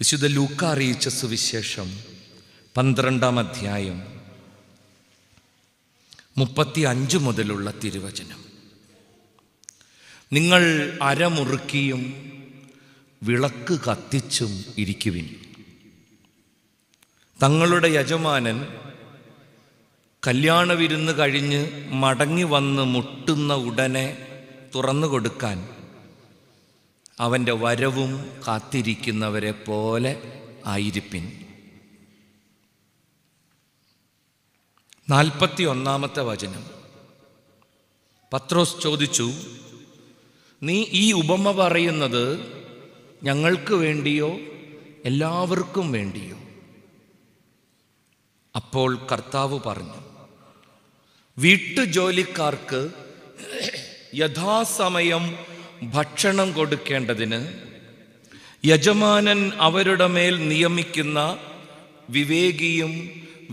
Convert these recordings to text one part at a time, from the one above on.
വിശുദ്ധ ലൂക്ക അറിയിച്ച സുവിശേഷം പന്ത്രണ്ടാം അധ്യായം മുപ്പത്തി അഞ്ച് മുതലുള്ള തിരുവചനം നിങ്ങൾ അരമുറുക്കിയും വിളക്ക് കത്തിച്ചും ഇരിക്കുവിൻ തങ്ങളുടെ യജമാനൻ കല്യാണ വിരുന്ന് കഴിഞ്ഞ് മടങ്ങി വന്ന് മുട്ടുന്ന ഉടനെ തുറന്നു കൊടുക്കാൻ അവൻ്റെ വരവും കാത്തിരിക്കുന്നവരെ പോലെ ആയിരിപ്പിൻ നാൽപ്പത്തി ഒന്നാമത്തെ വചനം പത്രോസ് ചോദിച്ചു നീ ഈ ഉപമ പറയുന്നത് ഞങ്ങൾക്ക് വേണ്ടിയോ എല്ലാവർക്കും വേണ്ടിയോ അപ്പോൾ കർത്താവ് പറഞ്ഞു വീട്ടുജോലിക്കാർക്ക് യഥാസമയം ഭക്ഷണം കൊടുക്കേണ്ടതിന് യജമാനൻ അവരുടെ മേൽ നിയമിക്കുന്ന വിവേകിയും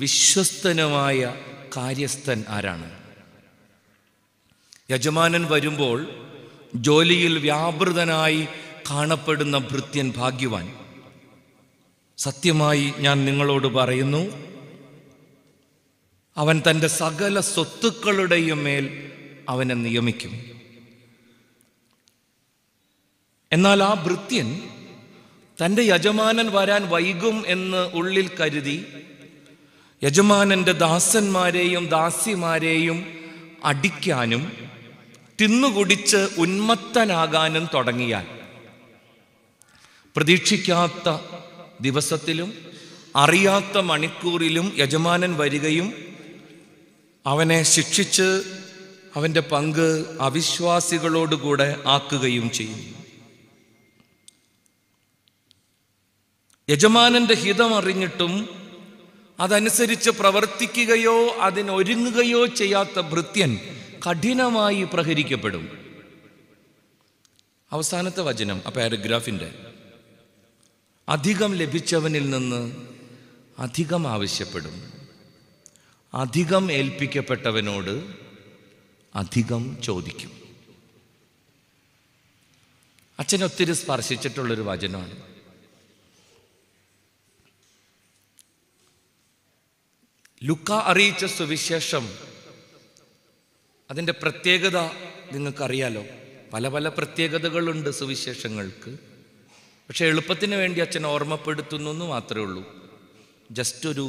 വിശ്വസ്തനുമായ കാര്യസ്ഥൻ ആരാണ് യജമാനൻ വരുമ്പോൾ ജോലിയിൽ വ്യാപൃതനായി കാണപ്പെടുന്ന ഭൃത്യൻ ഭാഗ്യവാൻ സത്യമായി ഞാൻ നിങ്ങളോട് പറയുന്നു അവൻ തൻ്റെ സകല സ്വത്തുക്കളുടെയും മേൽ അവനെ നിയമിക്കും എന്നാൽ ആ ഭൃത്യൻ തൻ്റെ യജമാനൻ വരാൻ വൈകും എന്ന് ഉള്ളിൽ കരുതി യജമാനന്റെ ദാസന്മാരെയും ദാസിമാരെയും അടിക്കാനും തിന്നുകുടിച്ച് ഉന്മത്തനാകാനും തുടങ്ങിയാൽ പ്രതീക്ഷിക്കാത്ത ദിവസത്തിലും അറിയാത്ത മണിക്കൂറിലും യജമാനൻ വരികയും അവനെ ശിക്ഷിച്ച് അവൻ്റെ പങ്ക് അവിശ്വാസികളോടുകൂടെ ആക്കുകയും ചെയ്യും യജമാനന്റെ ഹിതമറിഞ്ഞിട്ടും അതനുസരിച്ച് പ്രവർത്തിക്കുകയോ അതിനൊരുങ്ങുകയോ ചെയ്യാത്ത ഭൃത്യൻ കഠിനമായി പ്രഹരിക്കപ്പെടും അവസാനത്തെ വചനം ആ പാരഗ്രാഫിൻ്റെ അധികം ലഭിച്ചവനിൽ നിന്ന് അധികം ആവശ്യപ്പെടും അധികം ഏൽപ്പിക്കപ്പെട്ടവനോട് അധികം ചോദിക്കും അച്ഛനൊത്തിരി സ്പർശിച്ചിട്ടുള്ളൊരു വചനമാണ് ലുക്ക അറിയിച്ച സുവിശേഷം അതിൻ്റെ പ്രത്യേകത നിങ്ങൾക്കറിയാലോ പല പല പ്രത്യേകതകളുണ്ട് സുവിശേഷങ്ങൾക്ക് പക്ഷെ എളുപ്പത്തിന് വേണ്ടി അച്ഛൻ ഓർമ്മപ്പെടുത്തുന്നു എന്ന് മാത്രമേ ഉള്ളൂ ജസ്റ്റ് ഒരു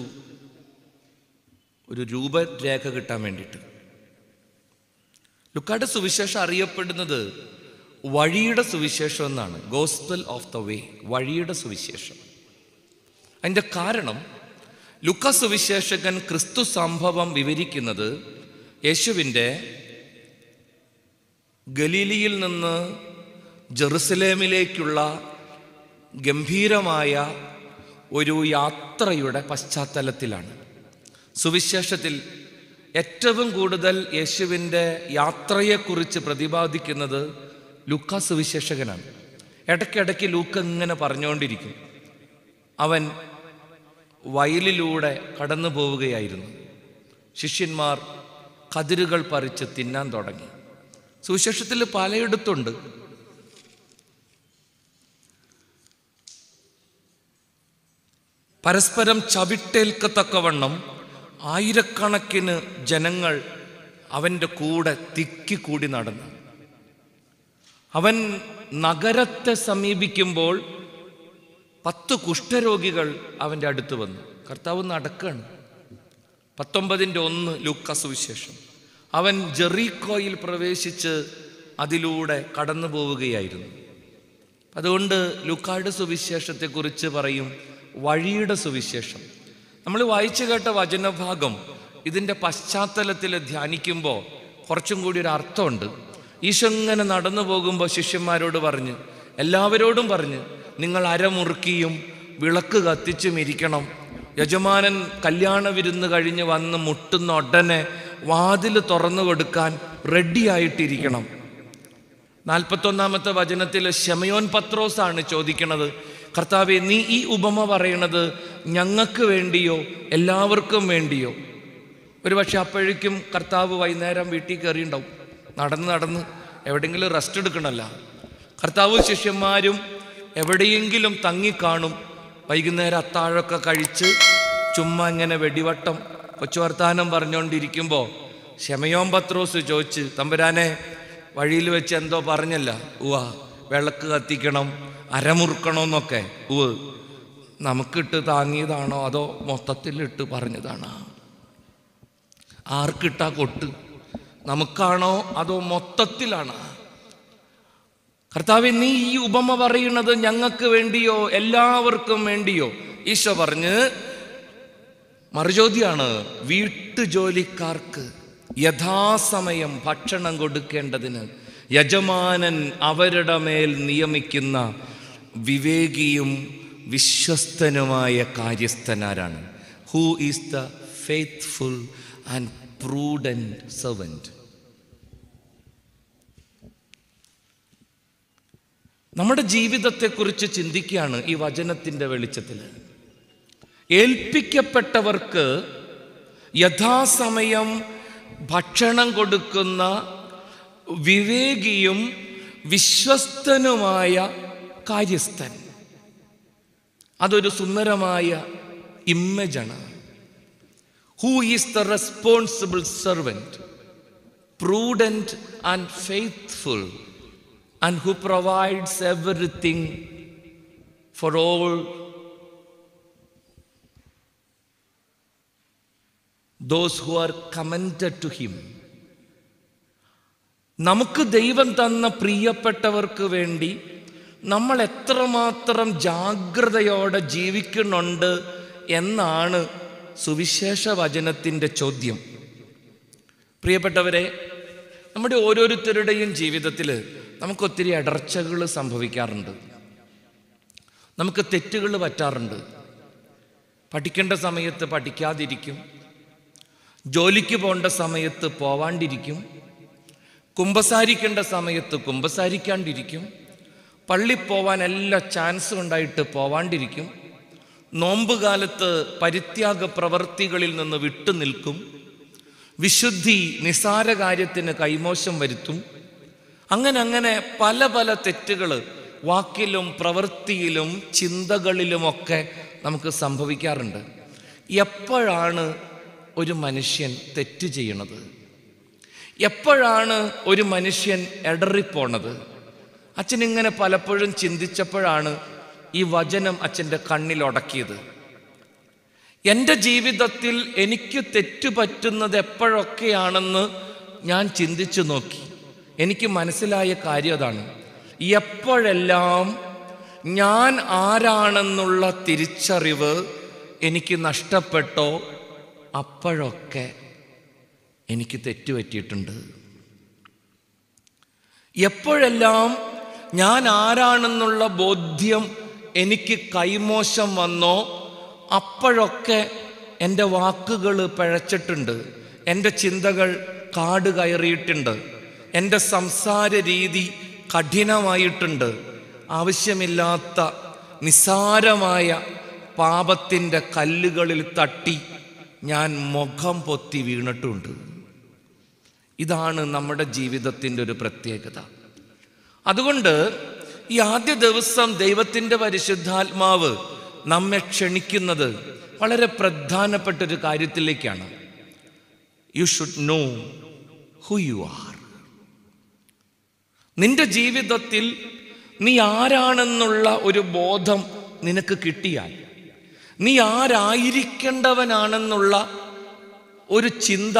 ഒരു രൂപരേഖ കിട്ടാൻ വേണ്ടിയിട്ട് ലുക്കായുടെ സുവിശേഷം അറിയപ്പെടുന്നത് വഴിയുടെ സുവിശേഷം എന്നാണ് ഗോസ്പൽ ഓഫ് ദ വേ വഴിയുടെ സുവിശേഷം അതിൻ്റെ കാരണം ലുക്കസ് സുവിശേഷകൻ ക്രിസ്തു സംഭവം വിവരിക്കുന്നത് യേശുവിൻ്റെ ഗലീലിയിൽ നിന്ന് ജെറുസലേമിലേക്കുള്ള ഗംഭീരമായ ഒരു യാത്രയുടെ പശ്ചാത്തലത്തിലാണ് സുവിശേഷത്തിൽ ഏറ്റവും കൂടുതൽ യേശുവിൻ്റെ യാത്രയെക്കുറിച്ച് പ്രതിപാദിക്കുന്നത് ലുക്ക സുവിശേഷകനാണ് ഇടയ്ക്കിടയ്ക്ക് ലൂക്ക ഇങ്ങനെ പറഞ്ഞുകൊണ്ടിരിക്കും അവൻ വയലിലൂടെ കടന്നു പോവുകയായിരുന്നു ശിഷ്യന്മാർ കതിരുകൾ പറിച്ച് തിന്നാൻ തുടങ്ങി സുശേഷത്തിൽ പലയിടത്തുണ്ട് പരസ്പരം ചവിട്ടേൽക്കത്തക്കവണ്ണം ആയിരക്കണക്കിന് ജനങ്ങൾ അവൻ്റെ കൂടെ തിക്കിക്കൂടി നടന്നു അവൻ നഗരത്തെ സമീപിക്കുമ്പോൾ പത്ത് കുഷ്ഠരോഗികൾ അവൻ്റെ അടുത്ത് വന്നു കർത്താവ് നടക്കാണ് പത്തൊമ്പതിൻ്റെ ഒന്ന് ലുക്ക സുവിശേഷം അവൻ ജെറീക്കോയിൽ പ്രവേശിച്ച് അതിലൂടെ കടന്നു പോവുകയായിരുന്നു അതുകൊണ്ട് ലുക്കായുടെ സുവിശേഷത്തെക്കുറിച്ച് പറയും വഴിയുടെ സുവിശേഷം നമ്മൾ വായിച്ചു കേട്ട വചനഭാഗം ഇതിൻ്റെ പശ്ചാത്തലത്തിൽ ധ്യാനിക്കുമ്പോൾ കുറച്ചും കൂടി ഒരു അർത്ഥമുണ്ട് ഈശോ ഇങ്ങനെ നടന്നു പോകുമ്പോൾ ശിഷ്യന്മാരോട് പറഞ്ഞ് എല്ലാവരോടും പറഞ്ഞ് നിങ്ങൾ അരമുറുക്കിയും വിളക്ക് കത്തിച്ചും ഇരിക്കണം യജമാനൻ കല്യാണ വിരുന്ന് കഴിഞ്ഞ് വന്ന് മുട്ടുന്ന ഉടനെ വാതിൽ തുറന്നു കൊടുക്കാൻ റെഡിയായിട്ടിരിക്കണം നാൽപ്പത്തൊന്നാമത്തെ വചനത്തിൽ ഷെമയോൻ പത്രോസാണ് ചോദിക്കണത് കർത്താവെ നീ ഈ ഉപമ പറയണത് ഞങ്ങൾക്ക് വേണ്ടിയോ എല്ലാവർക്കും വേണ്ടിയോ ഒരുപക്ഷെ അപ്പോഴേക്കും കർത്താവ് വൈകുന്നേരം വീട്ടിൽ കയറിയിട്ടുണ്ടാവും നടന്ന് നടന്ന് എവിടെയെങ്കിലും റെസ്റ്റ് എടുക്കണമല്ല കർത്താവ് ശിഷ്യന്മാരും എവിടെയെങ്കിലും തങ്ങിക്കാണും വൈകുന്നേരം അത്താഴമൊക്കെ കഴിച്ച് ചുമ്മാ ഇങ്ങനെ വെടിവട്ടം കൊച്ചു വർത്താനം പറഞ്ഞുകൊണ്ടിരിക്കുമ്പോൾ ക്ഷമയോം പത്രോസ് ചോദിച്ച് തമ്പുരാനെ വഴിയിൽ വെച്ച് എന്തോ പറഞ്ഞല്ല ഉവ വിളക്ക് കത്തിക്കണം അരമുറുക്കണമെന്നൊക്കെ ഉവ് നമുക്കിട്ട് താങ്ങിയതാണോ അതോ മൊത്തത്തിലിട്ട് പറഞ്ഞതാണോ ആർക്കിട്ടാ കൊട്ട് നമുക്കാണോ അതോ മൊത്തത്തിലാണോ കർത്താവ് നീ ഈ ഉപമ പറയുന്നത് ഞങ്ങൾക്ക് വേണ്ടിയോ എല്ലാവർക്കും വേണ്ടിയോ ഈശോ പറഞ്ഞ് മറുചോദ്യാണ് വീട്ടുജോലിക്കാർക്ക് യഥാസമയം ഭക്ഷണം കൊടുക്കേണ്ടതിന് യജമാനൻ അവരുടെ മേൽ നിയമിക്കുന്ന വിവേകിയും വിശ്വസ്തനുമായ കാര്യസ്ഥനാരാണ് who is the faithful and prudent servant നമ്മുടെ ജീവിതത്തെക്കുറിച്ച് ചിന്തിക്കുകയാണ് ഈ വചനത്തിൻ്റെ വെളിച്ചത്തിൽ ഏൽപ്പിക്കപ്പെട്ടവർക്ക് യഥാസമയം ഭക്ഷണം കൊടുക്കുന്ന വിവേകിയും വിശ്വസ്തനുമായ കാര്യസ്ഥൻ അതൊരു സുന്ദരമായ ഇമ്മജാണ് who is the responsible servant prudent and faithful and who provides everything for all those who are commended to Him. നമുക്ക് ദൈവം തന്ന പ്രിയപ്പെട്ടവർക്ക് വേണ്ടി നമ്മൾ എത്രമാത്രം ജാഗ്രതയോടെ ജീവിക്കുന്നുണ്ട് എന്നാണ് സുവിശേഷ വചനത്തിൻ്റെ ചോദ്യം പ്രിയപ്പെട്ടവരെ നമ്മുടെ ഓരോരുത്തരുടെയും ജീവിതത്തിൽ നമുക്കൊത്തിരി ഇടർച്ചകൾ സംഭവിക്കാറുണ്ട് നമുക്ക് തെറ്റുകൾ പറ്റാറുണ്ട് പഠിക്കേണ്ട സമയത്ത് പഠിക്കാതിരിക്കും ജോലിക്ക് പോകേണ്ട സമയത്ത് പോവാണ്ടിരിക്കും കുമ്പസാരിക്കേണ്ട സമയത്ത് കുമ്പസാരിക്കാണ്ടിരിക്കും പള്ളി പോവാൻ എല്ലാ ചാൻസും ഉണ്ടായിട്ട് പോവാണ്ടിരിക്കും നോമ്പ് കാലത്ത് പരിത്യാഗ പ്രവൃത്തികളിൽ നിന്ന് വിട്ടുനിൽക്കും വിശുദ്ധി നിസാര കാര്യത്തിന് കൈമോശം വരുത്തും അങ്ങനെ അങ്ങനെ പല പല തെറ്റുകൾ വാക്കിലും പ്രവൃത്തിയിലും ചിന്തകളിലുമൊക്കെ നമുക്ക് സംഭവിക്കാറുണ്ട് എപ്പോഴാണ് ഒരു മനുഷ്യൻ തെറ്റ് ചെയ്യണത് എപ്പോഴാണ് ഒരു മനുഷ്യൻ എടറിപ്പോണത് അച്ഛനിങ്ങനെ പലപ്പോഴും ചിന്തിച്ചപ്പോഴാണ് ഈ വചനം അച്ഛൻ്റെ ഉടക്കിയത് എൻ്റെ ജീവിതത്തിൽ എനിക്ക് തെറ്റുപറ്റുന്നത് എപ്പോഴൊക്കെയാണെന്ന് ഞാൻ ചിന്തിച്ചു നോക്കി എനിക്ക് മനസ്സിലായ കാര്യം അതാണ് എപ്പോഴെല്ലാം ഞാൻ ആരാണെന്നുള്ള തിരിച്ചറിവ് എനിക്ക് നഷ്ടപ്പെട്ടോ അപ്പോഴൊക്കെ എനിക്ക് തെറ്റുപറ്റിയിട്ടുണ്ട് എപ്പോഴെല്ലാം ഞാൻ ആരാണെന്നുള്ള ബോധ്യം എനിക്ക് കൈമോശം വന്നോ അപ്പോഴൊക്കെ എൻ്റെ വാക്കുകൾ പിഴച്ചിട്ടുണ്ട് എൻ്റെ ചിന്തകൾ കാട് കയറിയിട്ടുണ്ട് എൻ്റെ സംസാര രീതി കഠിനമായിട്ടുണ്ട് ആവശ്യമില്ലാത്ത നിസാരമായ പാപത്തിൻ്റെ കല്ലുകളിൽ തട്ടി ഞാൻ മുഖം പൊത്തി വീണിട്ടുണ്ട് ഇതാണ് നമ്മുടെ ജീവിതത്തിൻ്റെ ഒരു പ്രത്യേകത അതുകൊണ്ട് ഈ ആദ്യ ദിവസം ദൈവത്തിൻ്റെ പരിശുദ്ധാത്മാവ് നമ്മെ ക്ഷണിക്കുന്നത് വളരെ പ്രധാനപ്പെട്ട ഒരു കാര്യത്തിലേക്കാണ് you should know who you are നിന്റെ ജീവിതത്തിൽ നീ ആരാണെന്നുള്ള ഒരു ബോധം നിനക്ക് കിട്ടിയാൽ നീ ആരായിരിക്കേണ്ടവനാണെന്നുള്ള ഒരു ചിന്ത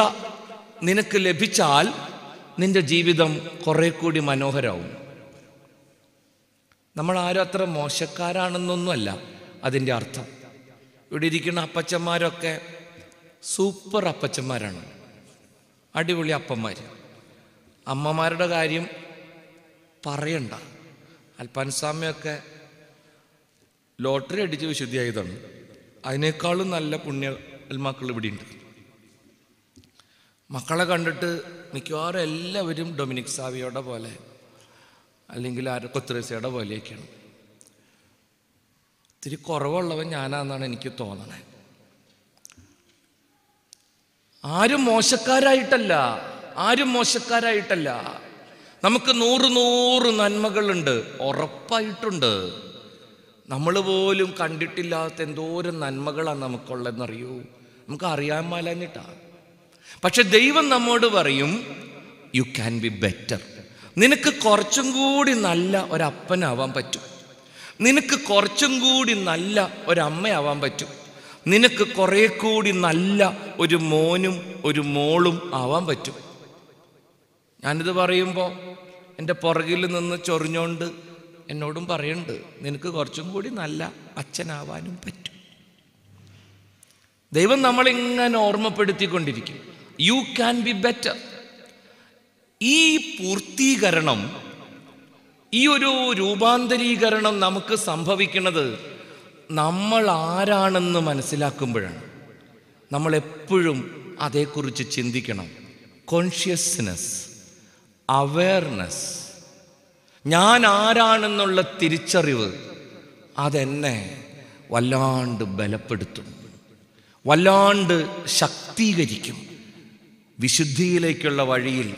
നിനക്ക് ലഭിച്ചാൽ നിന്റെ ജീവിതം കുറെ കൂടി മനോഹരമാവും നമ്മൾ ആരും അത്ര മോശക്കാരാണെന്നൊന്നുമല്ല അതിൻ്റെ അർത്ഥം ഇവിടെ ഇരിക്കുന്ന അപ്പച്ചന്മാരൊക്കെ സൂപ്പർ അപ്പച്ചന്മാരാണ് അടിപൊളി അപ്പന്മാർ അമ്മമാരുടെ കാര്യം പറയണ്ട അൽപ്പാൻസാമ്യൊക്കെ ലോട്ടറി അടിച്ച് വിശുദ്ധിയായതാണ് അതിനേക്കാളും നല്ല പുണ്യ അൽമാക്കൾ ഇവിടെയുണ്ട് മക്കളെ കണ്ടിട്ട് മിക്കവാറും എല്ലാവരും ഡൊമിനിക് സാവിയോടെ പോലെ അല്ലെങ്കിൽ ആരോ കൊത്രേസയുടെ പോലെയൊക്കെയാണ് ഇത്തിരി കുറവുള്ളവൻ ഞാനാണെന്നാണ് എനിക്ക് തോന്നണേ ആരും മോശക്കാരായിട്ടല്ല ആരും മോശക്കാരായിട്ടല്ല നമുക്ക് നൂറ് നൂറ് നന്മകളുണ്ട് ഉറപ്പായിട്ടുണ്ട് നമ്മൾ പോലും കണ്ടിട്ടില്ലാത്ത എന്തോരം നന്മകളാണ് നമുക്കുള്ളതെന്നറിയൂ നമുക്ക് അറിയാൻ മേലാഞ്ഞിട്ടാണ് പക്ഷെ ദൈവം നമ്മോട് പറയും യു ക്യാൻ ബി ബെറ്റർ നിനക്ക് കുറച്ചും കൂടി നല്ല ഒരപ്പനാവാൻ പറ്റും നിനക്ക് കുറച്ചും കൂടി നല്ല ഒരമ്മയാവാൻ പറ്റും നിനക്ക് കുറേ കൂടി നല്ല ഒരു മോനും ഒരു മോളും ആവാൻ പറ്റും ഞാനിത് പറയുമ്പോൾ എൻ്റെ പുറകിൽ നിന്ന് ചൊറിഞ്ഞോണ്ട് എന്നോടും പറയുന്നുണ്ട് നിനക്ക് കുറച്ചും കൂടി നല്ല അച്ഛനാവാനും പറ്റും ദൈവം നമ്മളിങ്ങനെ ഓർമ്മപ്പെടുത്തിക്കൊണ്ടിരിക്കും യു ക്യാൻ ബി ബെറ്റർ ഈ പൂർത്തീകരണം ഈ ഒരു രൂപാന്തരീകരണം നമുക്ക് സംഭവിക്കുന്നത് നമ്മൾ ആരാണെന്ന് മനസ്സിലാക്കുമ്പോഴാണ് നമ്മൾ അതേക്കുറിച്ച് ചിന്തിക്കണം കോൺഷ്യസ്നെസ് അവയർനെസ് ഞാൻ ആരാണെന്നുള്ള തിരിച്ചറിവ് അതെന്നെ വല്ലാണ്ട് ബലപ്പെടുത്തും വല്ലാണ്ട് ശക്തീകരിക്കും വിശുദ്ധിയിലേക്കുള്ള വഴിയിൽ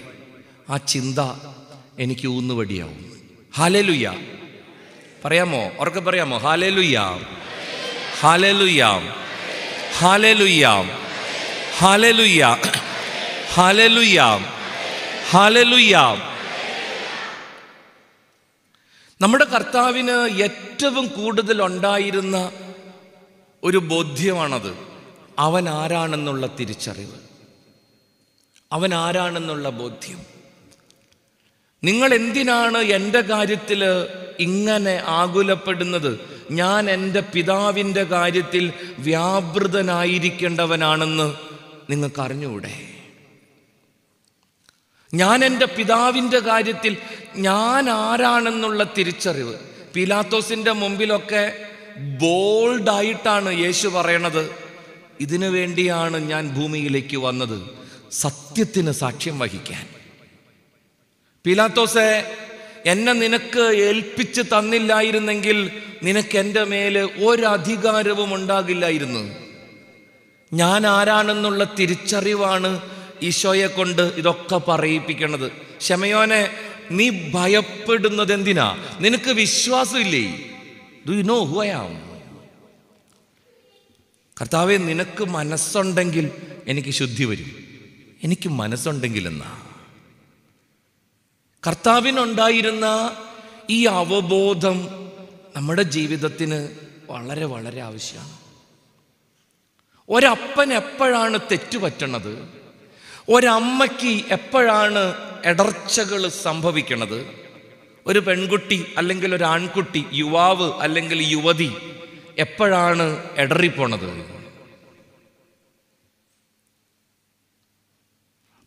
ആ ചിന്ത എനിക്ക് ഊന്നുവടിയാവും ഹലലുയ പറയാമോ ഉറക്കെ പറയാമോ ഹലലുയാം ഹലലുയാം ഹലലുയാം ഹലലുയാം ഹലലുയാം ഹാലലുയ്യ നമ്മുടെ കർത്താവിന് ഏറ്റവും കൂടുതൽ ഉണ്ടായിരുന്ന ഒരു ബോധ്യമാണത് അവൻ ആരാണെന്നുള്ള തിരിച്ചറിവ് അവൻ ആരാണെന്നുള്ള ബോധ്യം നിങ്ങൾ എന്തിനാണ് എൻ്റെ കാര്യത്തിൽ ഇങ്ങനെ ആകുലപ്പെടുന്നത് ഞാൻ എൻ്റെ പിതാവിൻ്റെ കാര്യത്തിൽ വ്യാപൃതനായിരിക്കേണ്ടവനാണെന്ന് നിങ്ങൾക്ക് അറിഞ്ഞുകൂടെ ഞാൻ എൻ്റെ പിതാവിൻ്റെ കാര്യത്തിൽ ഞാൻ ആരാണെന്നുള്ള തിരിച്ചറിവ് പീലാത്തോസിൻ്റെ മുമ്പിലൊക്കെ ബോൾഡായിട്ടാണ് യേശു പറയണത് ഇതിനു വേണ്ടിയാണ് ഞാൻ ഭൂമിയിലേക്ക് വന്നത് സത്യത്തിന് സാക്ഷ്യം വഹിക്കാൻ പീലാത്തോസെ എന്നെ നിനക്ക് ഏൽപ്പിച്ച് തന്നില്ലായിരുന്നെങ്കിൽ നിനക്ക് എൻ്റെ മേലെ ഒരധികാരവും ഉണ്ടാകില്ലായിരുന്നു ഞാൻ ആരാണെന്നുള്ള തിരിച്ചറിവാണ് ഈശോയെ കൊണ്ട് ഇതൊക്കെ പറയിപ്പിക്കണത് ക്ഷമയോനെ നീ ഭയപ്പെടുന്നത് എന്തിനാ നിനക്ക് വിശ്വാസമില്ലേ do you know who I am I am കർത്താവെ നിനക്ക് മനസ്സുണ്ടെങ്കിൽ എനിക്ക് ശുദ്ധി വരും എനിക്ക് മനസ്സുണ്ടെങ്കിൽ എന്നാ കർത്താവിനുണ്ടായിരുന്ന ഈ അവബോധം നമ്മുടെ ജീവിതത്തിന് വളരെ വളരെ ആവശ്യമാണ് ഒരപ്പൻ എപ്പോഴാണ് തെറ്റുപറ്റണത് ഒരമ്മയ്ക്ക് എപ്പോഴാണ് ഇടർച്ചകൾ സംഭവിക്കുന്നത് ഒരു പെൺകുട്ടി അല്ലെങ്കിൽ ഒരു ആൺകുട്ടി യുവാവ് അല്ലെങ്കിൽ യുവതി എപ്പോഴാണ് ഇടറിപ്പോണത്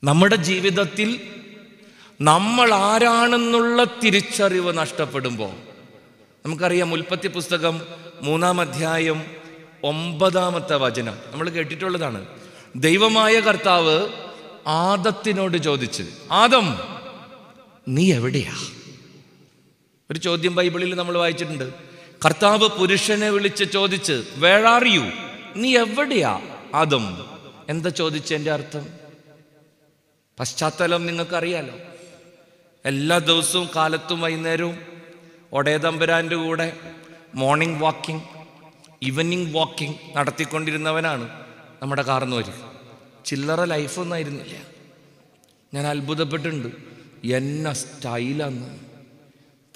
നമ്മുടെ ജീവിതത്തിൽ നമ്മൾ ആരാണെന്നുള്ള തിരിച്ചറിവ് നഷ്ടപ്പെടുമ്പോൾ നമുക്കറിയാം ഉൽപ്പത്തി പുസ്തകം മൂന്നാം അധ്യായം ഒമ്പതാമത്തെ വചനം നമ്മൾ കേട്ടിട്ടുള്ളതാണ് ദൈവമായ കർത്താവ് ആദത്തിനോട് ചോദിച്ചത് ആദം നീ എവിടെയാ ഒരു ചോദ്യം ബൈബിളിൽ നമ്മൾ വായിച്ചിട്ടുണ്ട് കർത്താവ് പുരുഷനെ വിളിച്ച് ചോദിച്ച് വേഴാർ നീ എവിടെയാ ആദം എന്താ ചോദിച്ചതിൻ്റെ അർത്ഥം പശ്ചാത്തലം നിങ്ങൾക്കറിയാലോ എല്ലാ ദിവസവും കാലത്തും വൈകുന്നേരവും ഒടേതമ്പുരാൻ്റെ കൂടെ മോർണിംഗ് വാക്കിംഗ് ഈവനിങ് വാക്കിംഗ് നടത്തിക്കൊണ്ടിരുന്നവനാണ് നമ്മുടെ കാർന്നൂര് ചില്ലറ ലൈഫൊന്നും ആയിരുന്നില്ല ഞാൻ അത്ഭുതപ്പെട്ടിട്ടുണ്ട് എന്ന സ്റ്റൈലാന്ന്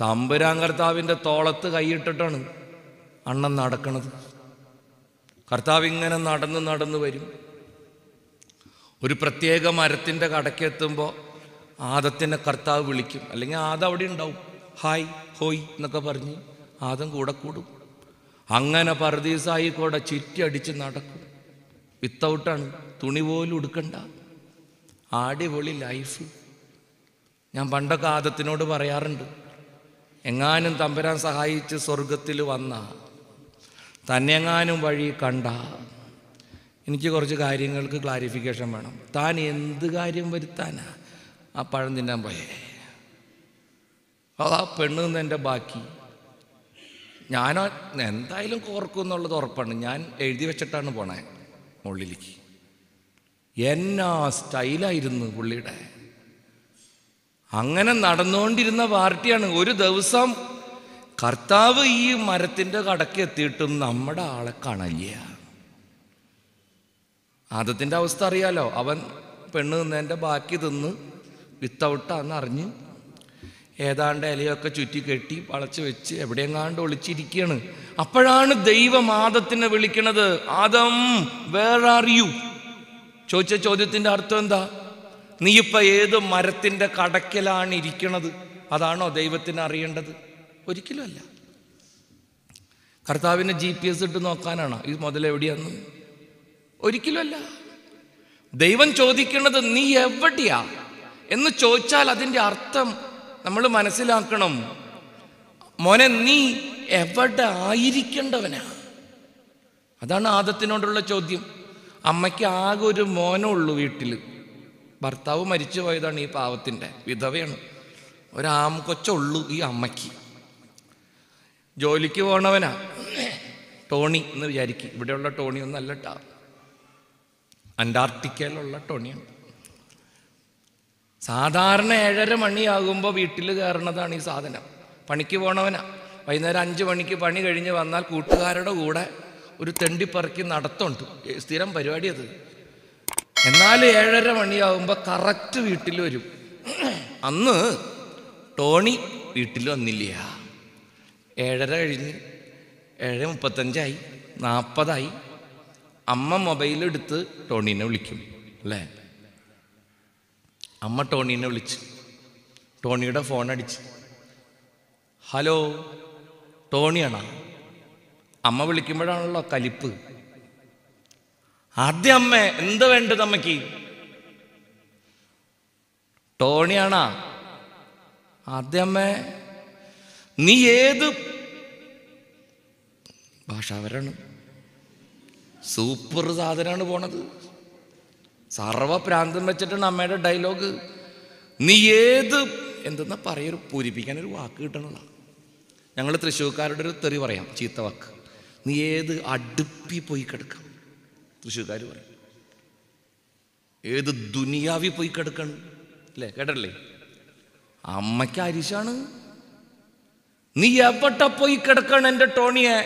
തമ്പുരാൻ കർത്താവിൻ്റെ തോളത്ത് കൈയിട്ടിട്ടാണ് അണ്ണൻ നടക്കണത് കർത്താവ് ഇങ്ങനെ നടന്ന് നടന്ന് വരും ഒരു പ്രത്യേക മരത്തിൻ്റെ കടക്കെത്തുമ്പോൾ ആദത്തിനെ കർത്താവ് വിളിക്കും അല്ലെങ്കിൽ ആദ അവിടെ ഉണ്ടാവും ഹായ് ഹോയ് എന്നൊക്കെ പറഞ്ഞ് ആദം കൂടെ കൂടും അങ്ങനെ പറദീസായി കൂടെ ചുറ്റി അടിച്ച് നടക്കും വിത്തൗട്ടാണ് തുണി പോലും ഉടുക്കണ്ട അടിപൊളി ലൈഫ് ഞാൻ പണ്ടൊക്കെ ആദത്തിനോട് പറയാറുണ്ട് എങ്ങാനും തമ്പുരാൻ സഹായിച്ച് സ്വർഗത്തിൽ വന്ന തന്നെങ്ങാനും വഴി കണ്ട എനിക്ക് കുറച്ച് കാര്യങ്ങൾക്ക് ക്ലാരിഫിക്കേഷൻ വേണം താൻ എന്ത് കാര്യം വരുത്താനാ ആ പഴം തിന്നാൻ പോയേ അതാ പെണ്ണ് എൻ്റെ ബാക്കി ഞാനോ എന്തായാലും കോർക്കും എന്നുള്ളത് ഉറപ്പാണ് ഞാൻ എഴുതി വെച്ചിട്ടാണ് പോണേ മുള്ളിലേക്ക് എന്നാ സ്റ്റൈലായിരുന്നു പുള്ളിയുടെ അങ്ങനെ നടന്നുകൊണ്ടിരുന്ന പാർട്ടിയാണ് ഒരു ദിവസം കർത്താവ് ഈ മരത്തിൻ്റെ കടക്ക് എത്തിയിട്ടും നമ്മുടെ ആളെ കാണല്ല ആദത്തിൻ്റെ അവസ്ഥ അറിയാലോ അവൻ പെണ്ണ് തിന്നതിൻ്റെ ബാക്കി തിന്ന് വിത്തൗട്ടാന്ന് അറിഞ്ഞ് ഏതാണ്ട് ഇലയൊക്കെ ചുറ്റി കെട്ടി വളച്ച് വെച്ച് എവിടെയെങ്ങാണ്ട് ഒളിച്ചിരിക്കുകയാണ് അപ്പോഴാണ് ദൈവം ആദത്തിനെ വിളിക്കണത് ആദം വേർ ആർ യു ചോദിച്ച ചോദ്യത്തിൻ്റെ അർത്ഥം എന്താ നീ ഇപ്പം ഏത് മരത്തിൻ്റെ കടക്കലാണ് ഇരിക്കണത് അതാണോ ദൈവത്തിന് അറിയേണ്ടത് ഒരിക്കലുമല്ല കർത്താവിനെ ജി പി എസ് ഇട്ട് നോക്കാനാണോ ഇത് മുതലെവിടെയാന്ന് ഒരിക്കലുമല്ല ദൈവം ചോദിക്കുന്നത് നീ എവിടെയാ എന്ന് ചോദിച്ചാൽ അതിൻ്റെ അർത്ഥം നമ്മൾ മനസ്സിലാക്കണം മോനെ നീ എവിടെ ആയിരിക്കേണ്ടവനാ അതാണ് ആദത്തിനോടുള്ള ചോദ്യം അമ്മയ്ക്ക് ആകെ ഒരു മോനേ ഉള്ളൂ വീട്ടിൽ ഭർത്താവ് മരിച്ചു പോയതാണ് ഈ പാവത്തിൻ്റെ വിധവയാണ് ഒരാം കൊച്ചുള്ളൂ ഈ അമ്മയ്ക്ക് ജോലിക്ക് പോണവനാ ടോണി എന്ന് വിചാരിക്കും ഇവിടെയുള്ള ടോണി ഒന്നല്ല ടാ അന്റാർട്ടിക്കയിലുള്ള ടോണിയാണ് സാധാരണ ഏഴര മണിയാകുമ്പോൾ വീട്ടിൽ കയറണതാണ് ഈ സാധനം പണിക്ക് പോണവനാ വൈകുന്നേരം അഞ്ച് മണിക്ക് പണി കഴിഞ്ഞ് വന്നാൽ കൂട്ടുകാരുടെ കൂടെ ഒരു തെണ്ടിപ്പറക്കി നടത്തുണ്ട് സ്ഥിരം പരിപാടി അത് എന്നാൽ ഏഴര മണിയാവുമ്പോൾ കറക്റ്റ് വീട്ടിൽ വരും അന്ന് ടോണി വീട്ടിൽ വന്നില്ല ഏഴര കഴിഞ്ഞ് ഏഴ് മുപ്പത്തഞ്ചായി നാൽപ്പതായി അമ്മ മൊബൈലെടുത്ത് ടോണീനെ വിളിക്കും അല്ലേ അമ്മ ടോണീനെ വിളിച്ച് ടോണിയുടെ ഫോൺ അടിച്ച് ഹലോ ടോണിയാണോ അമ്മ വിളിക്കുമ്പോഴാണല്ലോ കലിപ്പ് ആദ്യം അമ്മ എന്താ വേണ്ടത് അമ്മയ്ക്ക് ടോണിയാണാ ആദ്യം അമ്മ നീ ഏത് ഭാഷ അവരാണ് സൂപ്പർ സാധനമാണ് പോണത് സർവപ്രാന്തം വെച്ചിട്ടാണ് അമ്മയുടെ ഡയലോഗ് നീ ഏത് എന്തെന്നാ പറയൊരു പൂരിപ്പിക്കാൻ ഒരു വാക്ക് കിട്ടണല്ല ഞങ്ങൾ തൃശ്ശൂർക്കാരുടെ ഒരു തെറി പറയാം ചീത്ത വാക്ക് നീ ഏത് അടുപ്പി പോയി കിടക്കണം തൃശ്ശൂർക്കാർ പറയും ഏത് ദുനിയാവി പോയി കിടക്കണം അല്ലേ കേട്ടല്ലേ അമ്മയ്ക്ക് അരിശാണ് നീ എവിടെ പോയി കിടക്കണം എൻ്റെ ടോണിയെ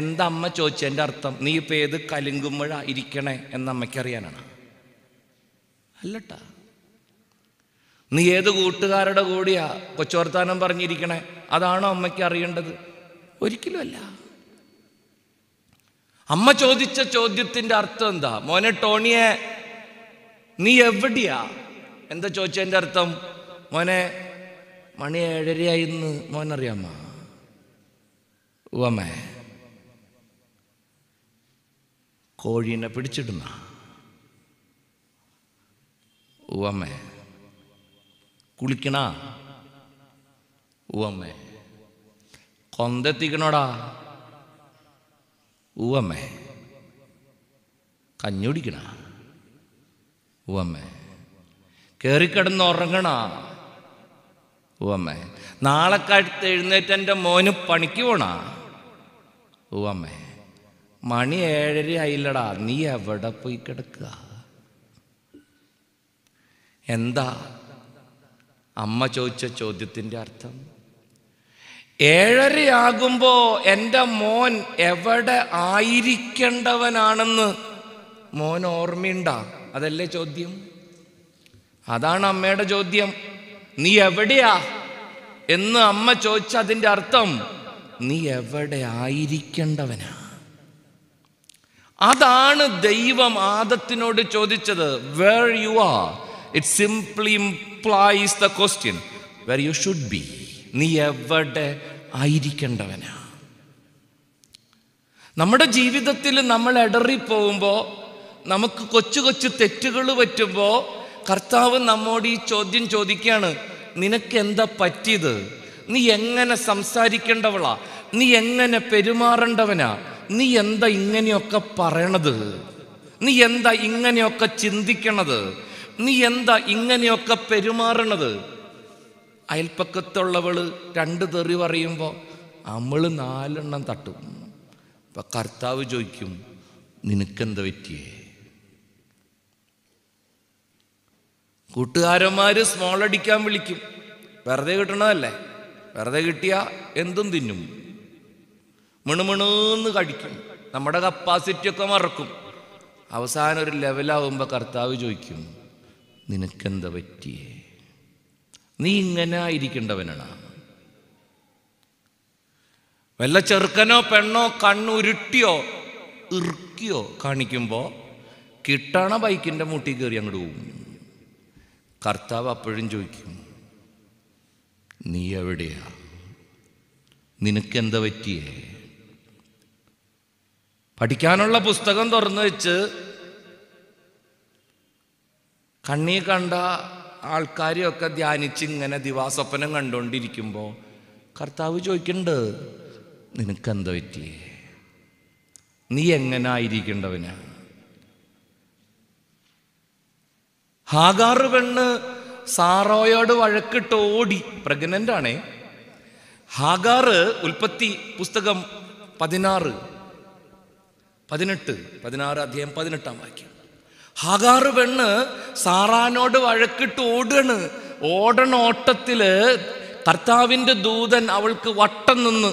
എന്താ അമ്മ ചോദിച്ച എൻ്റെ അർത്ഥം നീ ഇപ്പം ഏത് കലുങ്കുമ്പഴ ഇരിക്കണേ എന്ന് അമ്മയ്ക്കറിയാനാണ് അല്ലട്ട നീ ഏത് കൂട്ടുകാരുടെ കൂടിയാ കൊച്ചോർത്താനം പറഞ്ഞിരിക്കണേ അതാണോ അമ്മയ്ക്ക് അറിയേണ്ടത് ഒരിക്കലും ഒരിക്കലുമല്ല അമ്മ ചോദിച്ച ചോദ്യത്തിന്റെ അർത്ഥം എന്താ മോനെ ടോണിയെ നീ എവിടെയാ എന്താ ചോദിച്ചതിന്റെ അർത്ഥം മോനെ മണി ഏഴരയായി ഇന്ന് മോനറിയാമ്മ ഉവമേ കോഴീനെ പിടിച്ചിടുന്ന ഉവമേ കുളിക്കണ ഉവമേ കൊന്തെത്തിക്കണോടാ ഉവമ്മേ കഞ്ഞുടിക്കണ ഉവമ്മേ കയറിക്കിടന്ന് ഉറങ്ങണ ഉവമ്മേ നാളെ കഴുത്ത് എഴുന്നേറ്റ് എൻ്റെ മോന് പണിക്ക് പോണ ഉവമ്മേ മണി ഏഴര ആയില്ലടാ നീ എവിടെ പോയി കിടക്കുക എന്താ അമ്മ ചോദിച്ച ചോദ്യത്തിൻ്റെ അർത്ഥം ഏഴരയാകുമ്പോൾ എൻ്റെ മോൻ എവിടെ ആയിരിക്കേണ്ടവനാണെന്ന് മോൻ ഓർമ്മയുണ്ടാ അതല്ലേ ചോദ്യം അതാണ് അമ്മയുടെ ചോദ്യം നീ എവിടെയാ എന്ന് അമ്മ ചോദിച്ച അതിന്റെ അർത്ഥം നീ എവിടെ ആയിരിക്കേണ്ടവനാ അതാണ് ദൈവം ആദത്തിനോട് ചോദിച്ചത് where you are it simply implies the question where you should be നീ എവിടെ ആയിരിക്കേണ്ടവനാ നമ്മുടെ ജീവിതത്തിൽ നമ്മൾ ഇടറിപ്പോകുമ്പോൾ നമുക്ക് കൊച്ചു കൊച്ചു തെറ്റുകൾ പറ്റുമ്പോൾ കർത്താവ് നമ്മോട് ഈ ചോദ്യം ചോദിക്കുകയാണ് നിനക്ക് എന്താ പറ്റിയത് നീ എങ്ങനെ സംസാരിക്കേണ്ടവളാ നീ എങ്ങനെ പെരുമാറേണ്ടവനാ നീ എന്താ ഇങ്ങനെയൊക്കെ പറയണത് നീ എന്താ ഇങ്ങനെയൊക്കെ ചിന്തിക്കണത് നീ എന്താ ഇങ്ങനെയൊക്കെ പെരുമാറണത് അയൽപ്പക്കത്തുള്ളവൾ രണ്ട് തെറി പറയുമ്പോൾ നമ്മൾ നാലെണ്ണം തട്ടും അപ്പം കർത്താവ് ചോദിക്കും നിനക്കെന്ത പറ്റിയേ കൂട്ടുകാരന്മാർ സ്മോൾ അടിക്കാൻ വിളിക്കും വെറുതെ കിട്ടണതല്ലേ വെറുതെ കിട്ടിയാ എന്തും തിന്നും മിണുമിണുന്ന് കടിക്കും നമ്മുടെ കപ്പാസിറ്റി ഒക്കെ മറക്കും അവസാനം ഒരു ലെവലാവുമ്പോൾ കർത്താവ് ചോദിക്കും നിനക്കെന്താ പറ്റിയേ നീ ഇങ്ങനെ വല്ല ചെറുക്കനോ പെണ്ണോ കണ്ണുരുട്ടിയോ ഇറുക്കിയോ കാണിക്കുമ്പോൾ കിട്ടണ ബൈക്കിൻ്റെ മുട്ടി കയറി അങ്ങോട്ട് പോകും കർത്താവ് അപ്പോഴും ചോദിക്കും നീ എവിടെയാ നിനക്കെന്താ പറ്റിയേ പഠിക്കാനുള്ള പുസ്തകം തുറന്നു വെച്ച് കണ്ണീ കണ്ട ആൾക്കാരെയൊക്കെ ധ്യാനിച്ച് ഇങ്ങനെ ദിവാസ്വപ്നം കണ്ടുകൊണ്ടിരിക്കുമ്പോൾ കർത്താവ് നിനക്ക് നിനക്കെന്താ പറ്റിയേ നീ എങ്ങനെ ആയിരിക്കേണ്ടവനാ ഹാഗാറ് പെണ്ണ് സാറോയോട് വഴക്കിട്ട് ഓടി പ്രഗ്നൻ്റ് ആണേ ഹാഗാറ് ഉൽപ്പത്തി പുസ്തകം പതിനാറ് പതിനെട്ട് പതിനാറ് അധ്യായം പതിനെട്ടാം വാക്യം ഹാഗാറ് പെണ്ണ് സാറാനോട് വഴക്കിട്ട് ഓടണ് ഓടണ ഓട്ടത്തിൽ കർത്താവിൻ്റെ ദൂതൻ അവൾക്ക് വട്ടം നിന്ന്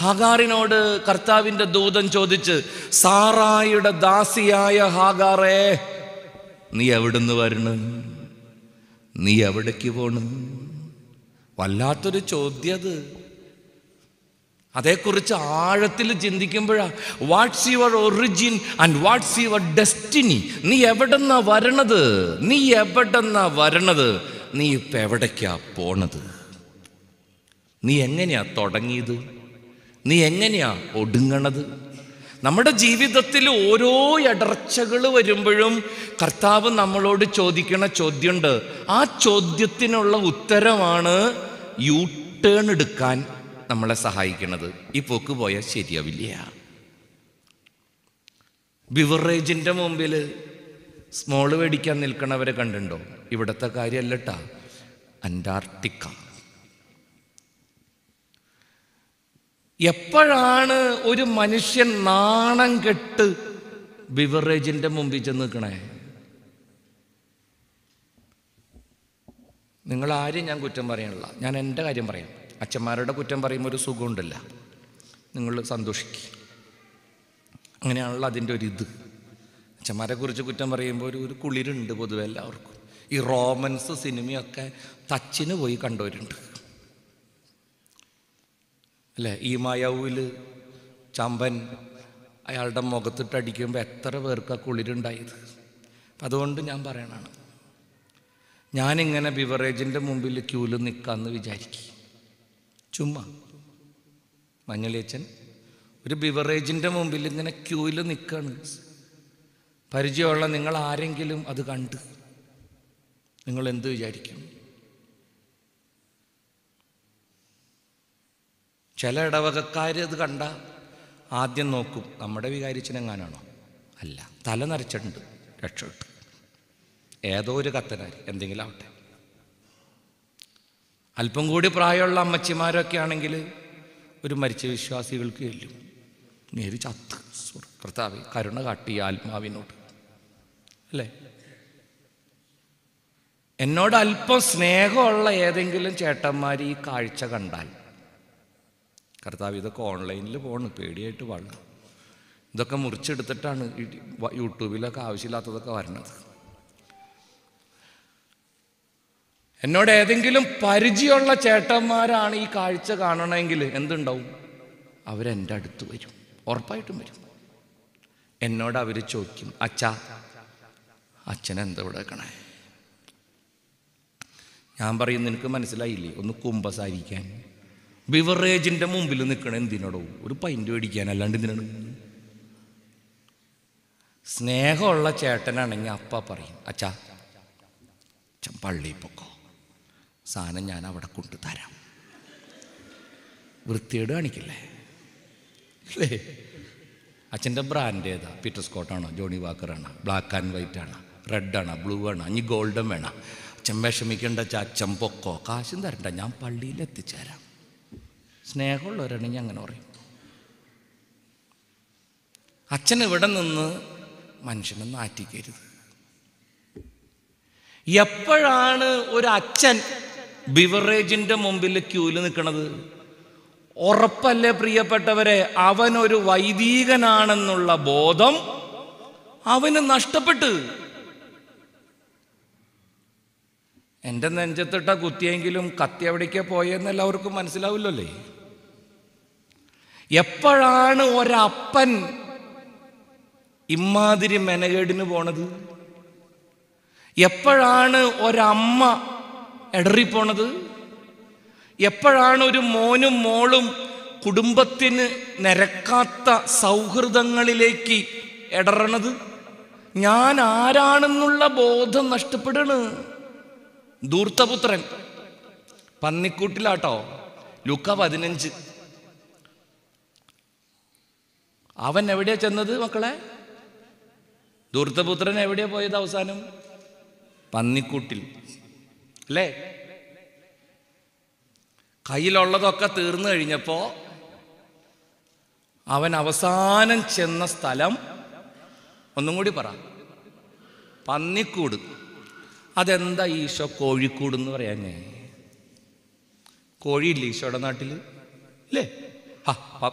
ഹാഗാറിനോട് കർത്താവിൻ്റെ ദൂതൻ ചോദിച്ച് സാറായുടെ ദാസിയായ ഹാഗാറേ നീ എവിടുന്ന് വരണ് നീ എവിടേക്ക് പോണ് വല്ലാത്തൊരു ചോദ്യത് അതേക്കുറിച്ച് ആഴത്തിൽ ചിന്തിക്കുമ്പോഴാണ് what's your origin and what's your destiny നീ എവിടെന്നാ വരണത് നീ എവിടെന്നാ വരണത് നീ ഇപ്പം എവിടേക്കാ പോണത് നീ എങ്ങനെയാ തുടങ്ങിയത് നീ എങ്ങനെയാ ഒടുങ്ങണത് നമ്മുടെ ജീവിതത്തിൽ ഓരോ ഇടർച്ചകൾ വരുമ്പോഴും കർത്താവ് നമ്മളോട് ചോദിക്കണ ചോദ്യമുണ്ട് ആ ചോദ്യത്തിനുള്ള ഉത്തരമാണ് യു ടേൺ എടുക്കാൻ നമ്മളെ സഹായിക്കുന്നത് ഈ പോക്ക് പോയാൽ ശരിയാവില്ല ബിവറേജിൻ്റെ മുമ്പിൽ സ്മോൾ മേടിക്കാൻ നിൽക്കണവരെ കണ്ടുണ്ടോ ഇവിടുത്തെ കാര്യമല്ലട്ടാ അന്റാർട്ടിക്ക എപ്പോഴാണ് ഒരു മനുഷ്യൻ നാണം കെട്ട് ബിവറേജിൻ്റെ മുമ്പിൽ ചെന്ന് നിൽക്കണേ നിങ്ങളാരും ഞാൻ കുറ്റം പറയാനില്ല ഞാൻ എൻ്റെ കാര്യം പറയാം അച്ഛന്മാരുടെ കുറ്റം പറയുമ്പോൾ ഒരു സുഖമുണ്ടല്ല നിങ്ങൾ സന്തോഷിക്കുക അങ്ങനെയാണല്ലോ അതിൻ്റെ ഒരു ഇത് കുറിച്ച് കുറ്റം പറയുമ്പോൾ ഒരു ഒരു കുളിരുണ്ട് പൊതുവെ എല്ലാവർക്കും ഈ റോമൻസ് സിനിമയൊക്കെ തച്ചിന് പോയി കണ്ടവരുണ്ട് അല്ലേ ഈ മായാവിൽ ചമ്പൻ അയാളുടെ മുഖത്തിട്ടടിക്കുമ്പോൾ എത്ര പേർക്ക് കുളിരുണ്ടായത് അതുകൊണ്ട് ഞാൻ പറയണാണ് ഞാനിങ്ങനെ ബിവറേജിൻ്റെ മുമ്പിൽ ക്യൂല് നിൽക്കാമെന്ന് വിചാരിക്കും ചുമ്മാ മഞ്ഞളിയച്ചൻ ഒരു ബിവറേജിൻ്റെ മുമ്പിൽ ഇങ്ങനെ ക്യൂയിൽ നിൽക്കുകയാണ് പരിചയമുള്ള നിങ്ങൾ ആരെങ്കിലും അത് കണ്ട് നിങ്ങൾ എന്ത് വിചാരിക്കും ചില ഇടവകക്കാർ അത് കണ്ട ആദ്യം നോക്കും നമ്മുടെ വികാരിച്ചനെങ്ങാനാണോ അല്ല തല നരച്ചിട്ടുണ്ട് രക്ഷപ്പെട്ടു ഏതോ ഒരു കത്തനാർ എന്തെങ്കിലും ആവട്ടെ അല്പം കൂടി പ്രായമുള്ള അമ്മച്ചിമാരൊക്കെ ആണെങ്കിൽ ഒരു മരിച്ച വിശ്വാസികൾക്ക് ചെല്ലും നേരി ചത്ത് കർത്താവ് കരുണ കാട്ടി ആത്മാവിനോട് അല്ലേ എന്നോട് അല്പം സ്നേഹമുള്ള ഏതെങ്കിലും ചേട്ടന്മാർ ഈ കാഴ്ച കണ്ടാൽ കർത്താവ് ഇതൊക്കെ ഓൺലൈനിൽ പോണ് പേടിയായിട്ട് പാടണം ഇതൊക്കെ മുറിച്ചെടുത്തിട്ടാണ് യൂട്യൂബിലൊക്കെ ആവശ്യമില്ലാത്തതൊക്കെ വരണത് എന്നോട് ഏതെങ്കിലും പരിചയമുള്ള ചേട്ടന്മാരാണ് ഈ കാഴ്ച കാണണമെങ്കിൽ എന്തുണ്ടാവും അവരെൻ്റെ അടുത്ത് വരും ഉറപ്പായിട്ടും വരും എന്നോട് അവർ ചോദിക്കും അച്ഛ അച്ഛൻ എന്താ ഇവിടെ വെക്കണേ ഞാൻ പറയും നിനക്ക് മനസ്സിലായില്ലേ ഒന്ന് കുമ്പസാരിക്കാൻ ബിവറേജിൻ്റെ മുമ്പിൽ നിൽക്കണം എന്തിനോടോ ഒരു പൈൻ്റ് മേടിക്കാൻ അല്ലാണ്ട് ഇതിനാണ് സ്നേഹമുള്ള ചേട്ടനാണെങ്കിൽ അപ്പ പറയും അച്ഛ അച്ഛൻ പള്ളിയിൽ പൊക്കോ സാധനം ഞാൻ അവിടെ കൊണ്ടു തരാം വൃത്തിയേട് കാണിക്കില്ലേ അല്ലേ അച്ഛൻ്റെ ബ്രാൻഡ് ഏതാ പീറ്റർ സ്കോട്ടാണോ ജോണി വാക്കറാണോ ബ്ലാക്ക് ആൻഡ് വൈറ്റ് ആണോ റെഡ് ആണോ ബ്ലൂ ആണോ അഞ്ഞ് ഗോൾഡൻ വേണം അച്ഛൻ വിഷമിക്കേണ്ട അച്ഛൻ പൊക്കോ കാശും തരണ്ട ഞാൻ പള്ളിയിൽ എത്തിച്ചേരാം സ്നേഹമുള്ളവരാണെങ്കിൽ അങ്ങനെ പറയും അച്ഛൻ ഇവിടെ നിന്ന് മനുഷ്യനെ നാറ്റിക്കരുത് എപ്പോഴാണ് ഒരു അച്ഛൻ ബിവറേജിന്റെ മുമ്പിൽ ക്യൂല് നിൽക്കണത് ഉറപ്പല്ലേ പ്രിയപ്പെട്ടവരെ അവനൊരു വൈദികനാണെന്നുള്ള ബോധം അവന് നഷ്ടപ്പെട്ട് എന്റെ നെഞ്ചത്തിട്ട കുത്തിയെങ്കിലും കത്തി എവിടേക്ക് പോയെന്ന് എല്ലാവർക്കും മനസ്സിലാവില്ലല്ലേ എപ്പോഴാണ് ഒരപ്പൻ ഇമ്മാതിരി മെനകേടിന് പോണത് എപ്പോഴാണ് ഒരമ്മ എടറിപ്പോണത് എപ്പോഴാണ് ഒരു മോനും മോളും കുടുംബത്തിന് നിരക്കാത്ത സൗഹൃദങ്ങളിലേക്ക് ഇടറണത് ഞാൻ ആരാണെന്നുള്ള ബോധം നഷ്ടപ്പെടണ് ദൂർത്തപുത്രൻ പന്നിക്കൂട്ടിലാട്ടോ ലുക്ക പതിനഞ്ച് അവൻ എവിടെയാ ചെന്നത് മക്കളെ ദൂർത്തപുത്രൻ എവിടെയാ പോയത് അവസാനം പന്നിക്കൂട്ടിൽ അല്ലേ കയ്യിലുള്ളതൊക്കെ തീർന്നു കഴിഞ്ഞപ്പോൾ അവൻ അവസാനം ചെന്ന സ്ഥലം ഒന്നും കൂടി പറ പന്നിക്കൂട് അതെന്താ ഈശോ കോഴിക്കൂട് എന്ന് പറയാഞ്ഞേ കോഴിയില്ല ഈശോയുടെ നാട്ടില് അല്ലേ ആ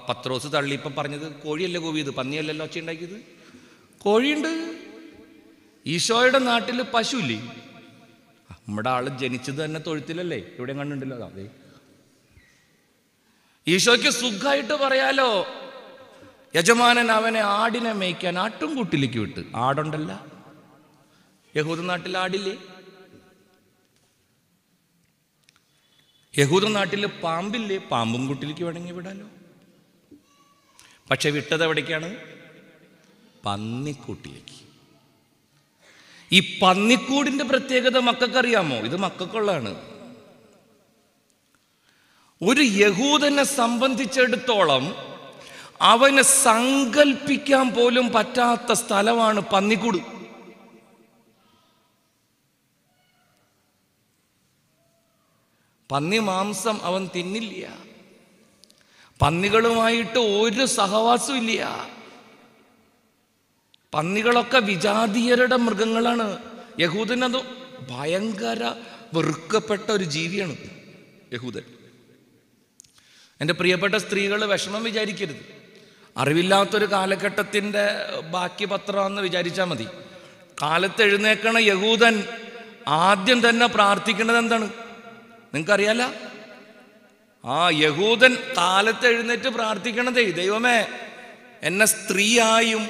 പത്രോസ് തള്ളി ഇപ്പം പറഞ്ഞത് കോഴിയല്ലേ കോവി ഇത് പന്നിയല്ലല്ലോ ഒച്ച ഉണ്ടാക്കിയത് കോഴിയുണ്ട് ഈശോയുടെ നാട്ടിൽ പശു ഇല്ലേ നമ്മുടെ ആള് ജനിച്ചത് തന്നെ തൊഴുത്തിലല്ലേ ഇവിടെ കണ്ടിട്ടില്ല അതെ ഈശോയ്ക്ക് സുഖമായിട്ട് പറയാലോ യജമാനൻ അവനെ ആടിനെ മേയ്ക്കാൻ ആട്ടുംകൂട്ടിലേക്ക് വിട്ട് ആടുണ്ടല്ല യഹൂദ നാട്ടിൽ ആടില്ലേ യഹൂദ നാട്ടിൽ പാമ്പില്ലേ പാമ്പും കൂട്ടിലേക്ക് വേണമെങ്കിൽ വിടാലോ പക്ഷെ വിട്ടത് എവിടേക്കാണ് പന്നിക്കൂട്ടിലേക്ക് ഈ പന്നിക്കൂടിന്റെ പ്രത്യേകത മക്കൾക്കറിയാമോ ഇത് മക്കൾക്കുള്ളതാണ് ഒരു യഹൂദനെ സംബന്ധിച്ചിടത്തോളം അവന് സങ്കൽപ്പിക്കാൻ പോലും പറ്റാത്ത സ്ഥലമാണ് പന്നിക്കൂട് പന്നി മാംസം അവൻ തിന്നില്ല പന്നികളുമായിട്ട് ഒരു സഹവാസവും ഇല്ല പന്നികളൊക്കെ വിജാതീയരുടെ മൃഗങ്ങളാണ് യഹൂദനത് ഭയങ്കര വെറുക്കപ്പെട്ട ഒരു ജീവിയാണ് യഹൂദൻ എൻ്റെ പ്രിയപ്പെട്ട സ്ത്രീകൾ വിഷമം വിചാരിക്കരുത് അറിവില്ലാത്തൊരു കാലഘട്ടത്തിൻ്റെ ബാക്കി പത്രമെന്ന് വിചാരിച്ചാൽ മതി കാലത്ത് എഴുന്നേക്കണ യഹൂദൻ ആദ്യം തന്നെ പ്രാർത്ഥിക്കുന്നത് എന്താണ് നിങ്ങൾക്കറിയാല ആ യഹൂദൻ കാലത്ത് എഴുന്നേറ്റ് പ്രാർത്ഥിക്കണതേ ദൈവമേ എന്നെ സ്ത്രീയായും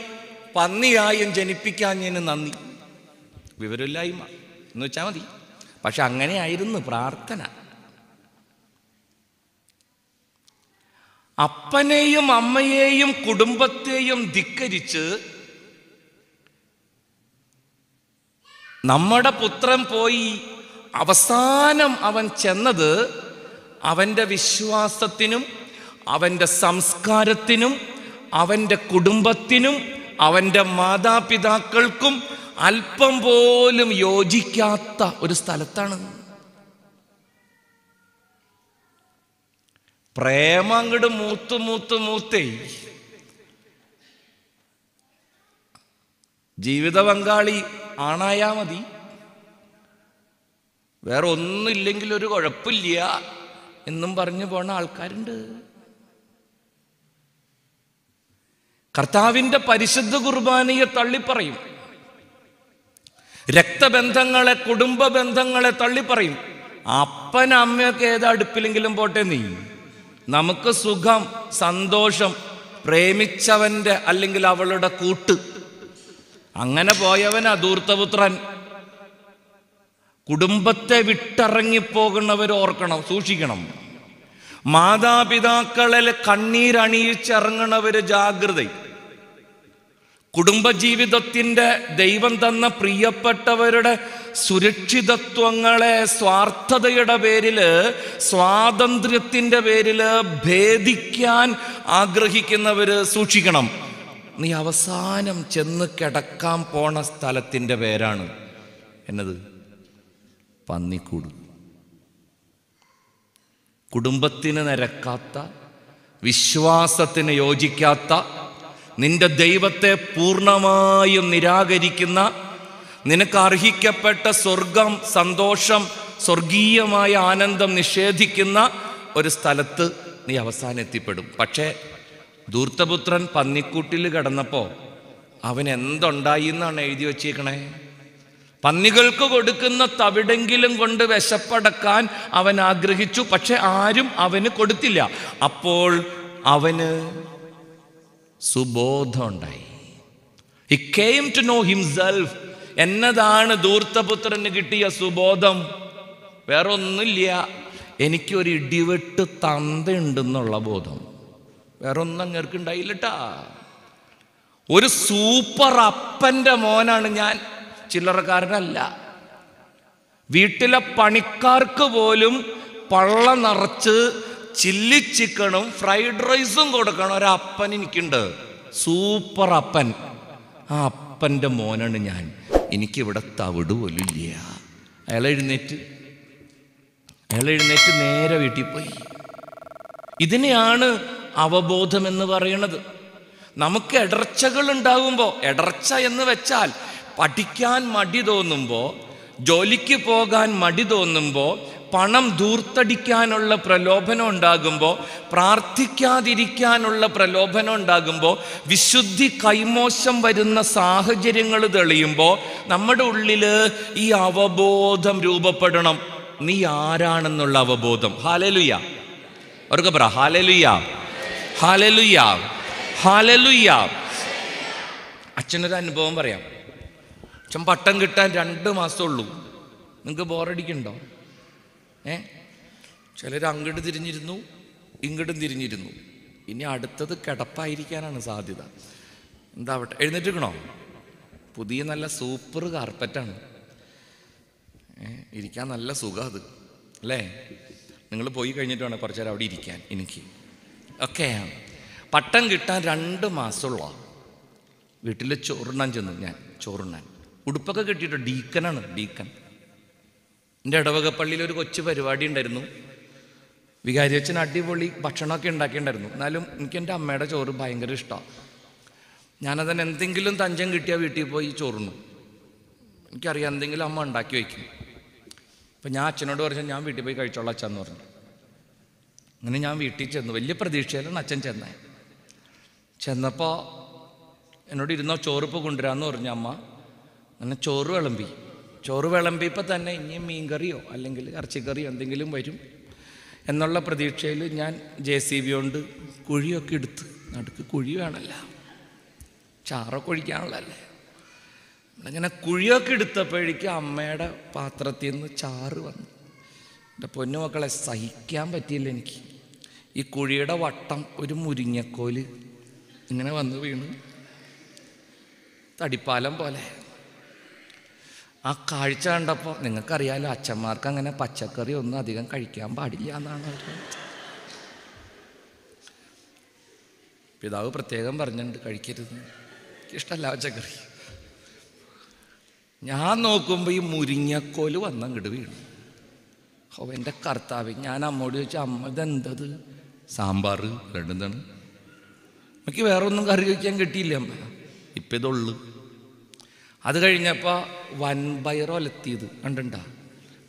പന്നിയായും ജനിപ്പിക്കാൻ ഞാൻ നന്ദി വിവരമില്ലായ്മ എന്ന് വെച്ചാൽ മതി പക്ഷെ അങ്ങനെയായിരുന്നു പ്രാർത്ഥന അപ്പനെയും അമ്മയെയും കുടുംബത്തെയും ധിക്കരിച്ച് നമ്മുടെ പുത്രൻ പോയി അവസാനം അവൻ ചെന്നത് അവൻ്റെ വിശ്വാസത്തിനും അവൻ്റെ സംസ്കാരത്തിനും അവൻ്റെ കുടുംബത്തിനും അവൻ്റെ മാതാപിതാക്കൾക്കും അല്പം പോലും യോജിക്കാത്ത ഒരു സ്ഥലത്താണ് പ്രേമം അങ്ങോട്ട് മൂത്ത് മൂത്ത് മൂത്തേ ജീവിത പങ്കാളി ആണായാ മതി വേറെ ഒന്നില്ലെങ്കിൽ ഒരു കുഴപ്പമില്ല എന്നും പറഞ്ഞു പോണ ആൾക്കാരുണ്ട് കർത്താവിൻ്റെ പരിശുദ്ധ കുർബാനയെ തള്ളിപ്പറയും രക്തബന്ധങ്ങളെ കുടുംബ ബന്ധങ്ങളെ തള്ളിപ്പറയും അപ്പൻ അമ്മയൊക്കെ ഏത് അടുപ്പിലെങ്കിലും പോട്ടെ നീ നമുക്ക് സുഖം സന്തോഷം പ്രേമിച്ചവൻ്റെ അല്ലെങ്കിൽ അവളുടെ കൂട്ട് അങ്ങനെ പോയവനാ ധൂർത്തപുത്രൻ കുടുംബത്തെ വിട്ടിറങ്ങിപ്പോകുന്നവർ ഓർക്കണം സൂക്ഷിക്കണം മാതാപിതാക്കളിൽ കണ്ണീരണിയിച്ചിറങ്ങണവര് ജാഗ്രതയും കുടുംബജീവിതത്തിൻ്റെ ദൈവം തന്ന പ്രിയപ്പെട്ടവരുടെ സുരക്ഷിതത്വങ്ങളെ സ്വാർത്ഥതയുടെ പേരിൽ സ്വാതന്ത്ര്യത്തിൻ്റെ പേരിൽ ഭേദിക്കാൻ ആഗ്രഹിക്കുന്നവർ സൂക്ഷിക്കണം നീ അവസാനം ചെന്ന് കിടക്കാൻ പോണ സ്ഥലത്തിൻ്റെ പേരാണ് എന്നത് പന്നിക്കൂട് കുടുംബത്തിന് നിരക്കാത്ത വിശ്വാസത്തിന് യോജിക്കാത്ത നിന്റെ ദൈവത്തെ പൂർണ്ണമായും നിരാകരിക്കുന്ന നിനക്ക് അർഹിക്കപ്പെട്ട സ്വർഗം സന്തോഷം സ്വർഗീയമായ ആനന്ദം നിഷേധിക്കുന്ന ഒരു സ്ഥലത്ത് നീ അവസാനം എത്തിപ്പെടും പക്ഷേ ദൂർത്തപുത്രൻ പന്നിക്കൂട്ടിൽ കിടന്നപ്പോൾ അവൻ എന്തുണ്ടായി എന്നാണ് എഴുതി വച്ചേക്കണേ പന്നികൾക്ക് കൊടുക്കുന്ന തവിടെങ്കിലും കൊണ്ട് വിശപ്പടക്കാൻ അവൻ ആഗ്രഹിച്ചു പക്ഷെ ആരും അവന് കൊടുത്തില്ല അപ്പോൾ അവന് സുബോധം ഉണ്ടായി he came to know himself എന്നതാണ് ദൂർത്തപുത്രന് കിട്ടിയ സുബോധം വേറെ ഒന്നുമില്ല എനിക്കൊരു ഇടിവെട്ട് തന്തയുണ്ടെന്നുള്ള ബോധം വേറെ ഒന്നും അങ്ങേർക്ക് ഉണ്ടായില്ലട്ടാ ഒരു സൂപ്പർ അപ്പൻ്റെ മോനാണ് ഞാൻ ചില്ലറക്കാരനല്ല വീട്ടിലെ പണിക്കാർക്ക് പോലും പള്ള നിറച്ച് ചില്ലി ചിക്കനും ഫ്രൈഡ് റൈസും കൊടുക്കണം ഒരപ്പൻ എനിക്കുണ്ട് സൂപ്പർ അപ്പൻ ആ അപ്പൻ്റെ മോനാണ് ഞാൻ എനിക്കിവിടെ തവിട് ഇല്ല അയാൾ എഴുന്നേറ്റ് അയാൾ എഴുന്നേറ്റ് നേരെ വീട്ടിൽ പോയി ഇതിനെയാണ് അവബോധം എന്ന് പറയുന്നത് നമുക്ക് ഇടർച്ചകൾ ഉണ്ടാകുമ്പോൾ ഇടർച്ച എന്ന് വെച്ചാൽ പഠിക്കാൻ മടി തോന്നുമ്പോൾ ജോലിക്ക് പോകാൻ മടി തോന്നുമ്പോൾ പണം ദൂർത്തടിക്കാനുള്ള പ്രലോഭനം ഉണ്ടാകുമ്പോൾ പ്രാർത്ഥിക്കാതിരിക്കാനുള്ള പ്രലോഭനം ഉണ്ടാകുമ്പോൾ വിശുദ്ധി കൈമോശം വരുന്ന സാഹചര്യങ്ങൾ തെളിയുമ്പോൾ നമ്മുടെ ഉള്ളിൽ ഈ അവബോധം രൂപപ്പെടണം നീ ആരാണെന്നുള്ള അവബോധം ഹാലലുയ അവർക്ക് പറ ഹാലലുയ ഹാലലുയ ഹാലലുയ അച്ഛനൊരു അനുഭവം പറയാം അച്ഛൻ പട്ടം കിട്ടാൻ രണ്ട് മാസമേ ഉള്ളൂ നിങ്ങൾക്ക് ബോറടിക്കുന്നുണ്ടോ ഏ ചിലർ അങ്ങോട്ട് തിരിഞ്ഞിരുന്നു ഇങ്ങോട്ടും തിരിഞ്ഞിരുന്നു ഇനി അടുത്തത് കിടപ്പായിരിക്കാനാണ് സാധ്യത എന്താവട്ടെ എഴുന്നേറ്റിരിക്കണോ പുതിയ നല്ല സൂപ്പർ കാർപ്പറ്റാണ് ഇരിക്കാൻ നല്ല സുഖം അത് അല്ലേ നിങ്ങൾ പോയി കഴിഞ്ഞിട്ട് വേണം കുറച്ച് നേരം അവിടെ ഇരിക്കാൻ എനിക്ക് ഓക്കെ പട്ടം കിട്ടാൻ രണ്ട് മാസമുള്ള വീട്ടിൽ ചോറുണ്ണാൻ ചെന്നു ഞാൻ ചോറുണ്ണാൻ ഉടുപ്പൊക്കെ കിട്ടിയിട്ടോ ഡീക്കനാണ് ഡീക്കൻ എൻ്റെ ഇടവകപ്പള്ളിയിൽ പള്ളിയിൽ ഒരു കൊച്ചു പരിപാടി ഉണ്ടായിരുന്നു വികാരി അച്ഛൻ അടിപൊളി ഭക്ഷണമൊക്കെ ഉണ്ടാക്കിയിട്ടുണ്ടായിരുന്നു എന്നാലും എനിക്ക് എൻ്റെ അമ്മയുടെ ചോറ് ഭയങ്കര ഇഷ്ടമാണ് ഞാനതിന് എന്തെങ്കിലും തഞ്ചം കിട്ടിയാൽ വീട്ടിൽ പോയി ചോറുണ്ണു എനിക്കറിയാം എന്തെങ്കിലും അമ്മ ഉണ്ടാക്കി വയ്ക്കും അപ്പം ഞാൻ അച്ഛനോട് പറഞ്ഞ ഞാൻ വീട്ടിൽ പോയി കഴിച്ചോളാം അച്ഛൻ എന്ന് പറഞ്ഞു അങ്ങനെ ഞാൻ വീട്ടിൽ ചെന്നു വലിയ പ്രതീക്ഷയിലാണ് അച്ഛൻ ചെന്നേ ചെന്നപ്പോൾ എന്നോട് ഇരുന്നോ ചോറിപ്പോൾ കൊണ്ടുവരാമെന്ന് പറഞ്ഞു അമ്മ അങ്ങനെ ചോറ് വിളമ്പി ചോറ് വിളമ്പിയപ്പോൾ തന്നെ ഇനിയും മീൻകറിയോ അല്ലെങ്കിൽ ഇറച്ചിക്കറിയോ എന്തെങ്കിലും വരും എന്നുള്ള പ്രതീക്ഷയിൽ ഞാൻ ജെ സി ബി കൊണ്ട് കുഴിയൊക്കെ എടുത്ത് നടുക്ക് കുഴി വേണമല്ല ചാറൊക്കെ ഒഴിക്കാനുള്ളതല്ലേ അങ്ങനെ കുഴിയൊക്കെ എടുത്തപ്പോഴേക്കും അമ്മയുടെ പാത്രത്തിൽ നിന്ന് ചാറ് വന്നു എൻ്റെ പൊന്നുമക്കളെ സഹിക്കാൻ പറ്റിയില്ല എനിക്ക് ഈ കുഴിയുടെ വട്ടം ഒരു മുരിങ്ങക്കോല് ഇങ്ങനെ വന്ന് വീണ് തടിപ്പാലം പോലെ ആ കാഴ്ച കണ്ടപ്പോൾ നിങ്ങൾക്കറിയാലോ അച്ഛന്മാർക്ക് അങ്ങനെ പച്ചക്കറി ഒന്നും അധികം കഴിക്കാൻ പാടില്ല എന്നാണ് പിതാവ് പ്രത്യേകം പറഞ്ഞിട്ടുണ്ട് കഴിക്കരുത് എനിക്കിഷ്ടമല്ല പച്ചക്കറി ഞാൻ നോക്കുമ്പോൾ ഈ മുരിങ്ങക്കോല് വന്നങ്ങട് വീണു ഓ എൻ്റെ കർത്താവ് ഞാൻ അമ്മോട് ചോദിച്ചു അമ്മ ഇതെന്തത് സാമ്പാർ രണ്ടെന്താണ് എനിക്ക് വേറൊന്നും കറി വയ്ക്കാൻ കിട്ടിയില്ല അമ്മ ഇപ്പം ഇതുള്ളു അത് കഴിഞ്ഞപ്പോൾ വൻപയറോലെത്തിയത് കണ്ടുണ്ടോ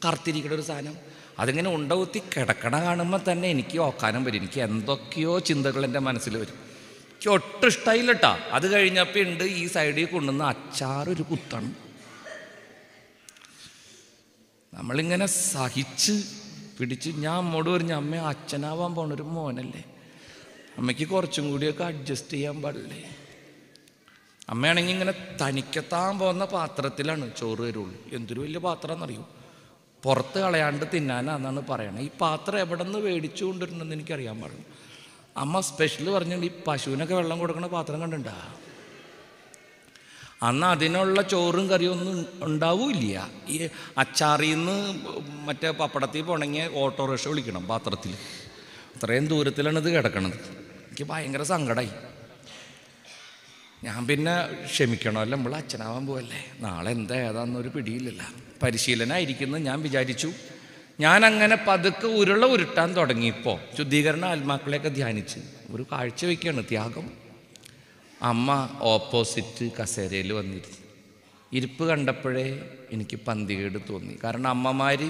കറുത്തിരിക്കുന്ന ഒരു സാധനം അതിങ്ങനെ ഉണ്ടകുത്തി കിടക്കണ കാണുമ്പോൾ തന്നെ എനിക്ക് ഓക്കാനം വരും എനിക്ക് എന്തൊക്കെയോ ചിന്തകൾ എൻ്റെ മനസ്സിൽ വരും എനിക്ക് ഒട്ടും ഇഷ്ടമായില്ല കേട്ടോ അത് കഴിഞ്ഞപ്പോൾ ഉണ്ട് ഈ സൈഡിൽ കൊണ്ടുവന്ന അച്ചാറൊരു കുത്താണ് നമ്മളിങ്ങനെ സഹിച്ച് പിടിച്ച് ഞാൻ അമ്മോട് പറഞ്ഞ അമ്മ അച്ഛനാവാൻ പോണൊരു മോനല്ലേ അമ്മയ്ക്ക് കുറച്ചും കൂടിയൊക്കെ അഡ്ജസ്റ്റ് ചെയ്യാൻ പാടില്ലേ അമ്മയാണെങ്കിൽ ഇങ്ങനെ തനിക്കെത്താൻ പോകുന്ന പാത്രത്തിലാണ് ചോറ് വരുള്ളൂ എന്തൊരു വലിയ പാത്രം എന്നറിയൂ പുറത്ത് കളയാണ്ട് തിന്നാനാന്നാണ് പറയണത് ഈ പാത്രം എവിടെ നിന്ന് മേടിച്ചു കൊണ്ടിരുന്നെന്ന് എനിക്കറിയാൻ പാടില്ല അമ്മ സ്പെഷ്യൽ പറഞ്ഞിട്ട് ഈ പശുവിനൊക്കെ വെള്ളം കൊടുക്കുന്ന പാത്രം കണ്ടിട്ടുണ്ടാ അന്ന് അതിനുള്ള ചോറും കറിയും ഒന്നും ഉണ്ടാവില്ല ഈ അച്ചാറിൽ നിന്ന് മറ്റേ പപ്പടത്തിൽ പോണെങ്കിൽ ഓട്ടോറിക്ഷ വിളിക്കണം പാത്രത്തിൽ അത്രയും ദൂരത്തിലാണ് ഇത് കിടക്കണത് എനിക്ക് ഭയങ്കര സങ്കടമായി ഞാൻ പിന്നെ ക്ഷമിക്കണമല്ലോ നമ്മൾ അച്ഛനാവാൻ പോവല്ലേ നാളെ എന്താ ഏതാണെന്നൊരു പിടിയിലില്ല പരിശീലനമായിരിക്കുന്നത് ഞാൻ വിചാരിച്ചു ഞാൻ അങ്ങനെ പതുക്കെ ഉരുള ഉരുട്ടാൻ തുടങ്ങിയപ്പോൾ ശുദ്ധീകരണ ആത്മാക്കളെയൊക്കെ ധ്യാനിച്ച് ഒരു വയ്ക്കുകയാണ് ത്യാഗം അമ്മ ഓപ്പോസിറ്റ് കസേരയിൽ വന്നിരുന്നു ഇരിപ്പ് കണ്ടപ്പോഴേ എനിക്ക് പന്തികേട് തോന്നി കാരണം അമ്മമാർ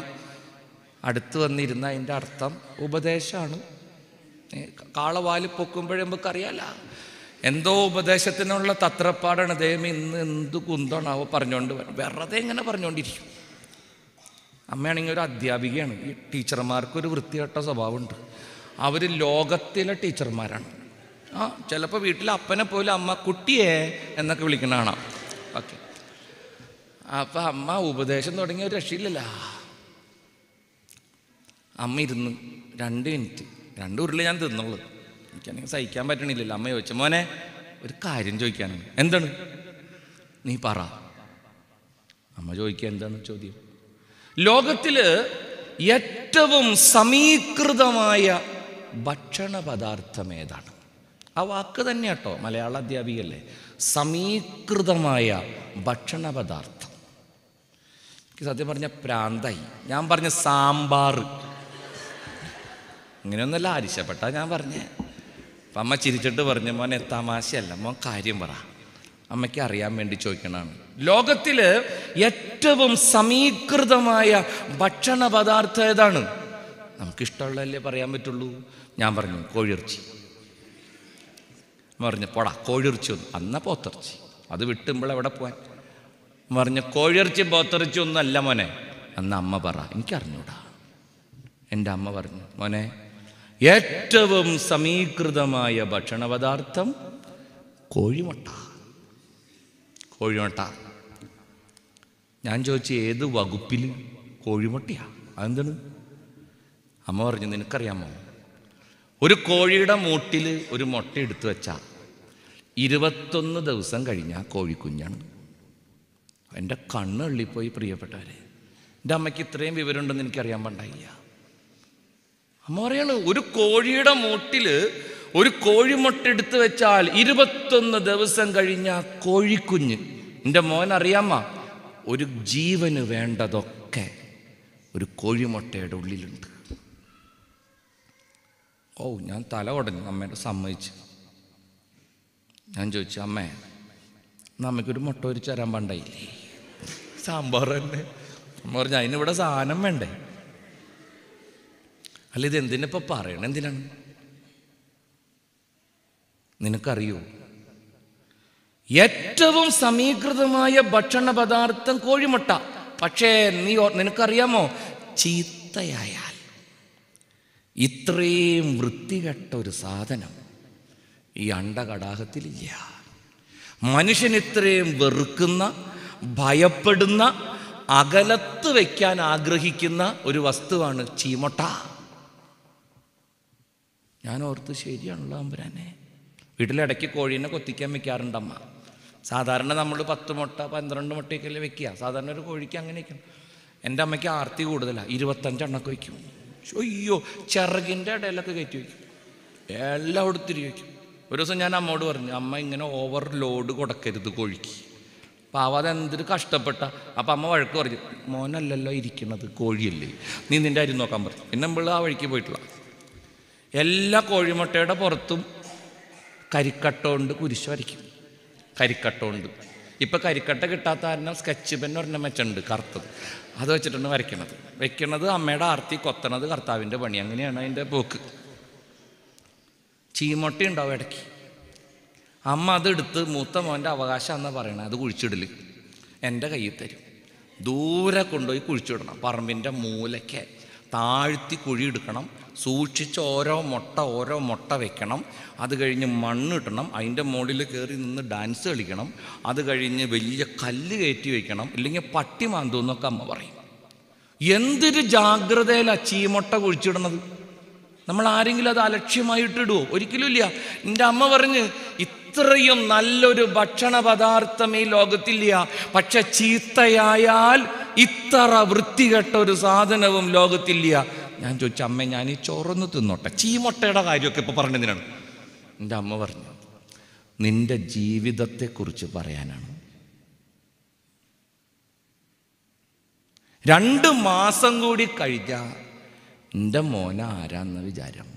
അടുത്ത് വന്നിരുന്ന അതിൻ്റെ അർത്ഥം ഉപദേശമാണ് കാളവാല് പൊക്കുമ്പോഴേ നമുക്കറിയാലോ എന്തോ ഉപദേശത്തിനുള്ള തത്രപ്പാടാണ് ദൈവം ഇന്ന് എന്ത് കുന്തണാവോ പറഞ്ഞുകൊണ്ട് വെറുതെ ഇങ്ങനെ പറഞ്ഞുകൊണ്ടിരിക്കും അമ്മയാണെങ്കിൽ ഒരു അധ്യാപികയാണ് ഈ ടീച്ചർമാർക്കൊരു വൃത്തികെട്ട സ്വഭാവമുണ്ട് അവർ ലോകത്തിലെ ടീച്ചർമാരാണ് ആ ചിലപ്പോൾ വീട്ടിൽ അപ്പനെ പോലും അമ്മ കുട്ടിയെ എന്നൊക്കെ വിളിക്കണ കാണാം ഓക്കെ അപ്പം അമ്മ ഉപദേശം തുടങ്ങിയ ഒരു രക്ഷയില്ലല്ല അമ്മ ഇരുന്ന് രണ്ട് മിനിറ്റ് രണ്ട് ഉരുളി ഞാൻ തിന്നുള്ളൂ എനിക്കാണെങ്കിൽ സഹിക്കാൻ പറ്റണില്ലല്ലോ അമ്മ ചോദിച്ച മോനെ ഒരു കാര്യം ചോദിക്കാനാണ് എന്താണ് നീ പറ അമ്മ ചോദിക്കുക എന്താണ് ചോദ്യം ലോകത്തില് ഏറ്റവും സമീകൃതമായ ഭക്ഷണ പദാർത്ഥം ഏതാണ് ആ വാക്ക് തന്നെ കേട്ടോ മലയാള അധ്യാപികല്ലേ സമീകൃതമായ ഭക്ഷണ പദാർത്ഥം എനിക്ക് സത്യം പറഞ്ഞ പ്രാന്തായി ഞാൻ പറഞ്ഞ സാമ്പാർ ഇങ്ങനെയൊന്നല്ല ആരിശപ്പെട്ട ഞാൻ പറഞ്ഞേ അപ്പം അമ്മ ചിരിച്ചിട്ട് പറഞ്ഞു മോനെ തമാശയല്ല മോൻ കാര്യം പറ അമ്മയ്ക്ക് അറിയാൻ വേണ്ടി ചോദിക്കണമാണ് ലോകത്തിൽ ഏറ്റവും സമീകൃതമായ ഭക്ഷണ പദാർത്ഥം ഏതാണ് നമുക്കിഷ്ടമുള്ളതല്ലേ പറയാൻ പറ്റുള്ളൂ ഞാൻ പറഞ്ഞു കോഴിയിറച്ചി പറഞ്ഞു പോടാ കോഴിയിറച്ചി ഒന്ന് അന്ന പോത്തിറച്ചി അത് വിട്ടുമ്പോൾ എവിടെ പോവാൻ പറഞ്ഞു കോഴിയിറച്ചി പോത്തിറച്ചി ഒന്നല്ല മോനെ അന്ന് അമ്മ പറ എനിക്കറിഞ്ഞൂടാ എൻ്റെ അമ്മ പറഞ്ഞു മോനെ ഏറ്റവും സമീകൃതമായ ഭക്ഷണ പദാർത്ഥം കോഴിമുട്ട കോഴിമുട്ട ഞാൻ ചോദിച്ച ഏത് വകുപ്പിൽ കോഴിമുട്ടയാ അതെന്താണ് അമ്മ പറഞ്ഞു നിനക്കറിയാമോ ഒരു കോഴിയുടെ മൂട്ടിൽ ഒരു മുട്ട എടുത്തു വെച്ചാൽ ഇരുപത്തൊന്ന് ദിവസം കഴിഞ്ഞാൽ കോഴിക്കുഞ്ഞാണ് എൻ്റെ കണ്ണുള്ളിപ്പോയി പ്രിയപ്പെട്ടവരെ എൻ്റെ അമ്മയ്ക്ക് ഇത്രയും വിവരമുണ്ടെന്ന് എനിക്കറിയാൻ പണ്ടായില്ല അമ്മ പറയാണ് ഒരു കോഴിയുടെ മൂട്ടിൽ ഒരു കോഴിമുട്ട എടുത്ത് വെച്ചാൽ ഇരുപത്തൊന്ന് ദിവസം കഴിഞ്ഞ കോഴിക്കുഞ്ഞ് എൻ്റെ മോൻ അറിയാമ്മ ഒരു ജീവന് വേണ്ടതൊക്കെ ഒരു കോഴിമുട്ടയുടെ ഉള്ളിലുണ്ട് ഓ ഞാൻ തല ഉടഞ്ഞു അമ്മയുടെ സമ്മതിച്ച് ഞാൻ ചോദിച്ചു അമ്മേ നമുക്കൊരു മുട്ട ഒരു തരാൻ പണ്ടായില്ലേ സാമ്പാർ തന്നെ അമ്മ പറഞ്ഞു അതിനിവിടെ സാധനം വേണ്ടേ അല്ല ഇത് എന്തിനിപ്പോൾ പറയണം എന്തിനാണ് നിനക്കറിയോ ഏറ്റവും സമീകൃതമായ ഭക്ഷണ പദാർത്ഥം കോഴിമുട്ട പക്ഷേ നീ നിനക്കറിയാമോ ചീത്തയായാൽ ഇത്രയും വൃത്തികെട്ട ഒരു സാധനം ഈ അണ്ടകടാഹത്തിലില്ല മനുഷ്യൻ ഇത്രയും വെറുക്കുന്ന ഭയപ്പെടുന്ന അകലത്ത് വയ്ക്കാൻ ആഗ്രഹിക്കുന്ന ഒരു വസ്തുവാണ് ചീമൊട്ട ഞാൻ ഓർത്ത് ശരിയാണുള്ള അമ്പുരാനെ വീട്ടിലിടയ്ക്ക് കോഴീനെ കൊത്തിക്കാൻ വെക്കാറുണ്ട് അമ്മ സാധാരണ നമ്മൾ പത്ത് മുട്ട പന്ത്രണ്ട് മുട്ടയൊക്കെയല്ലേ വെക്കുക സാധാരണ ഒരു കോഴിക്ക് അങ്ങനെയൊക്കെ എൻ്റെ അമ്മയ്ക്ക് ആർത്തി കൂടുതലാണ് എണ്ണൊക്കെ വയ്ക്കും അയ്യോ ചിറകിൻ്റെ ഇടയിലൊക്കെ കയറ്റി വയ്ക്കും എല്ലാം ഒടുത്തിരി വയ്ക്കും ഒരു ദിവസം ഞാൻ അമ്മോട് പറഞ്ഞു അമ്മ ഇങ്ങനെ ഓവർ ലോഡ് കൊടുക്കരുത് കോഴിക്ക് അവ അതെന്തൊരു കഷ്ടപ്പെട്ട അപ്പം അമ്മ വഴക്ക് പറഞ്ഞു മോനല്ലല്ലോ ഇരിക്കുന്നത് കോഴിയല്ലേ നീ നിൻ്റെ അരി നോക്കാൻ പറഞ്ഞു പിന്നെ നമ്മൾ ആ വഴിക്ക് പോയിട്ടുള്ള എല്ലാ കോഴിമുട്ടയുടെ പുറത്തും കരിക്കട്ടോണ്ട് കുരിശ് വരയ്ക്കും കരിക്കട്ടോണ്ട് ഇപ്പം കരിക്കട്ട കിട്ടാത്ത കാരണം സ്കെച്ച് പെൻ ഒരെണ്ണം ഉണ്ട് കറുത്തത് അത് വെച്ചിട്ടാണ് വരയ്ക്കണത് വയ്ക്കണത് അമ്മയുടെ ആർത്തി കൊത്തണത് കർത്താവിൻ്റെ പണി അങ്ങനെയാണ് അതിൻ്റെ പോക്ക് ചീമൊട്ട ഉണ്ടാവും ഇടയ്ക്ക് അമ്മ അതെടുത്ത് മൂത്ത മോൻ്റെ അവകാശം എന്നാണ് പറയണത് അത് കുഴിച്ചിടല് എൻ്റെ കയ്യിൽ തരും ദൂരെ കൊണ്ടുപോയി കുഴിച്ചിടണം പറമ്പിൻ്റെ മൂലയ്ക്ക് താഴ്ത്തി കുഴിയെടുക്കണം സൂക്ഷിച്ച് ഓരോ മുട്ട ഓരോ മുട്ട വെക്കണം അത് കഴിഞ്ഞ് മണ്ണിടണം അതിൻ്റെ മുകളിൽ കയറി നിന്ന് ഡാൻസ് കളിക്കണം അത് കഴിഞ്ഞ് വലിയ കല്ല് കയറ്റി വെക്കണം ഇല്ലെങ്കിൽ പട്ടി മാന്തുമെന്നൊക്കെ അമ്മ പറയും എന്തൊരു ജാഗ്രതയിലാണ് ചീമുട്ട കുഴിച്ചിടുന്നത് നമ്മൾ ആരെങ്കിലും അത് അലക്ഷ്യമായിട്ടിടുവോ ഒരിക്കലും ഇല്ല എൻ്റെ അമ്മ പറഞ്ഞ് ഇത്രയും നല്ലൊരു ഭക്ഷണ പദാർത്ഥം ഈ ലോകത്തില്ല പക്ഷെ ചീത്തയായാൽ ഇത്ര വൃത്തികെട്ട ഒരു സാധനവും ലോകത്തില്ല ഞാൻ ചോദിച്ചു അമ്മ ഞാൻ ഈ ചോറൊന്ന് തിന്നോട്ടെ ചീമൊട്ടയുടെ കാര്യമൊക്കെ ഇപ്പോൾ പറഞ്ഞതിനാണ് എൻ്റെ അമ്മ പറഞ്ഞു നിന്റെ ജീവിതത്തെക്കുറിച്ച് പറയാനാണ് രണ്ട് മാസം കൂടി കഴിഞ്ഞ എൻ്റെ മോന ആരാന്ന് വിചാരം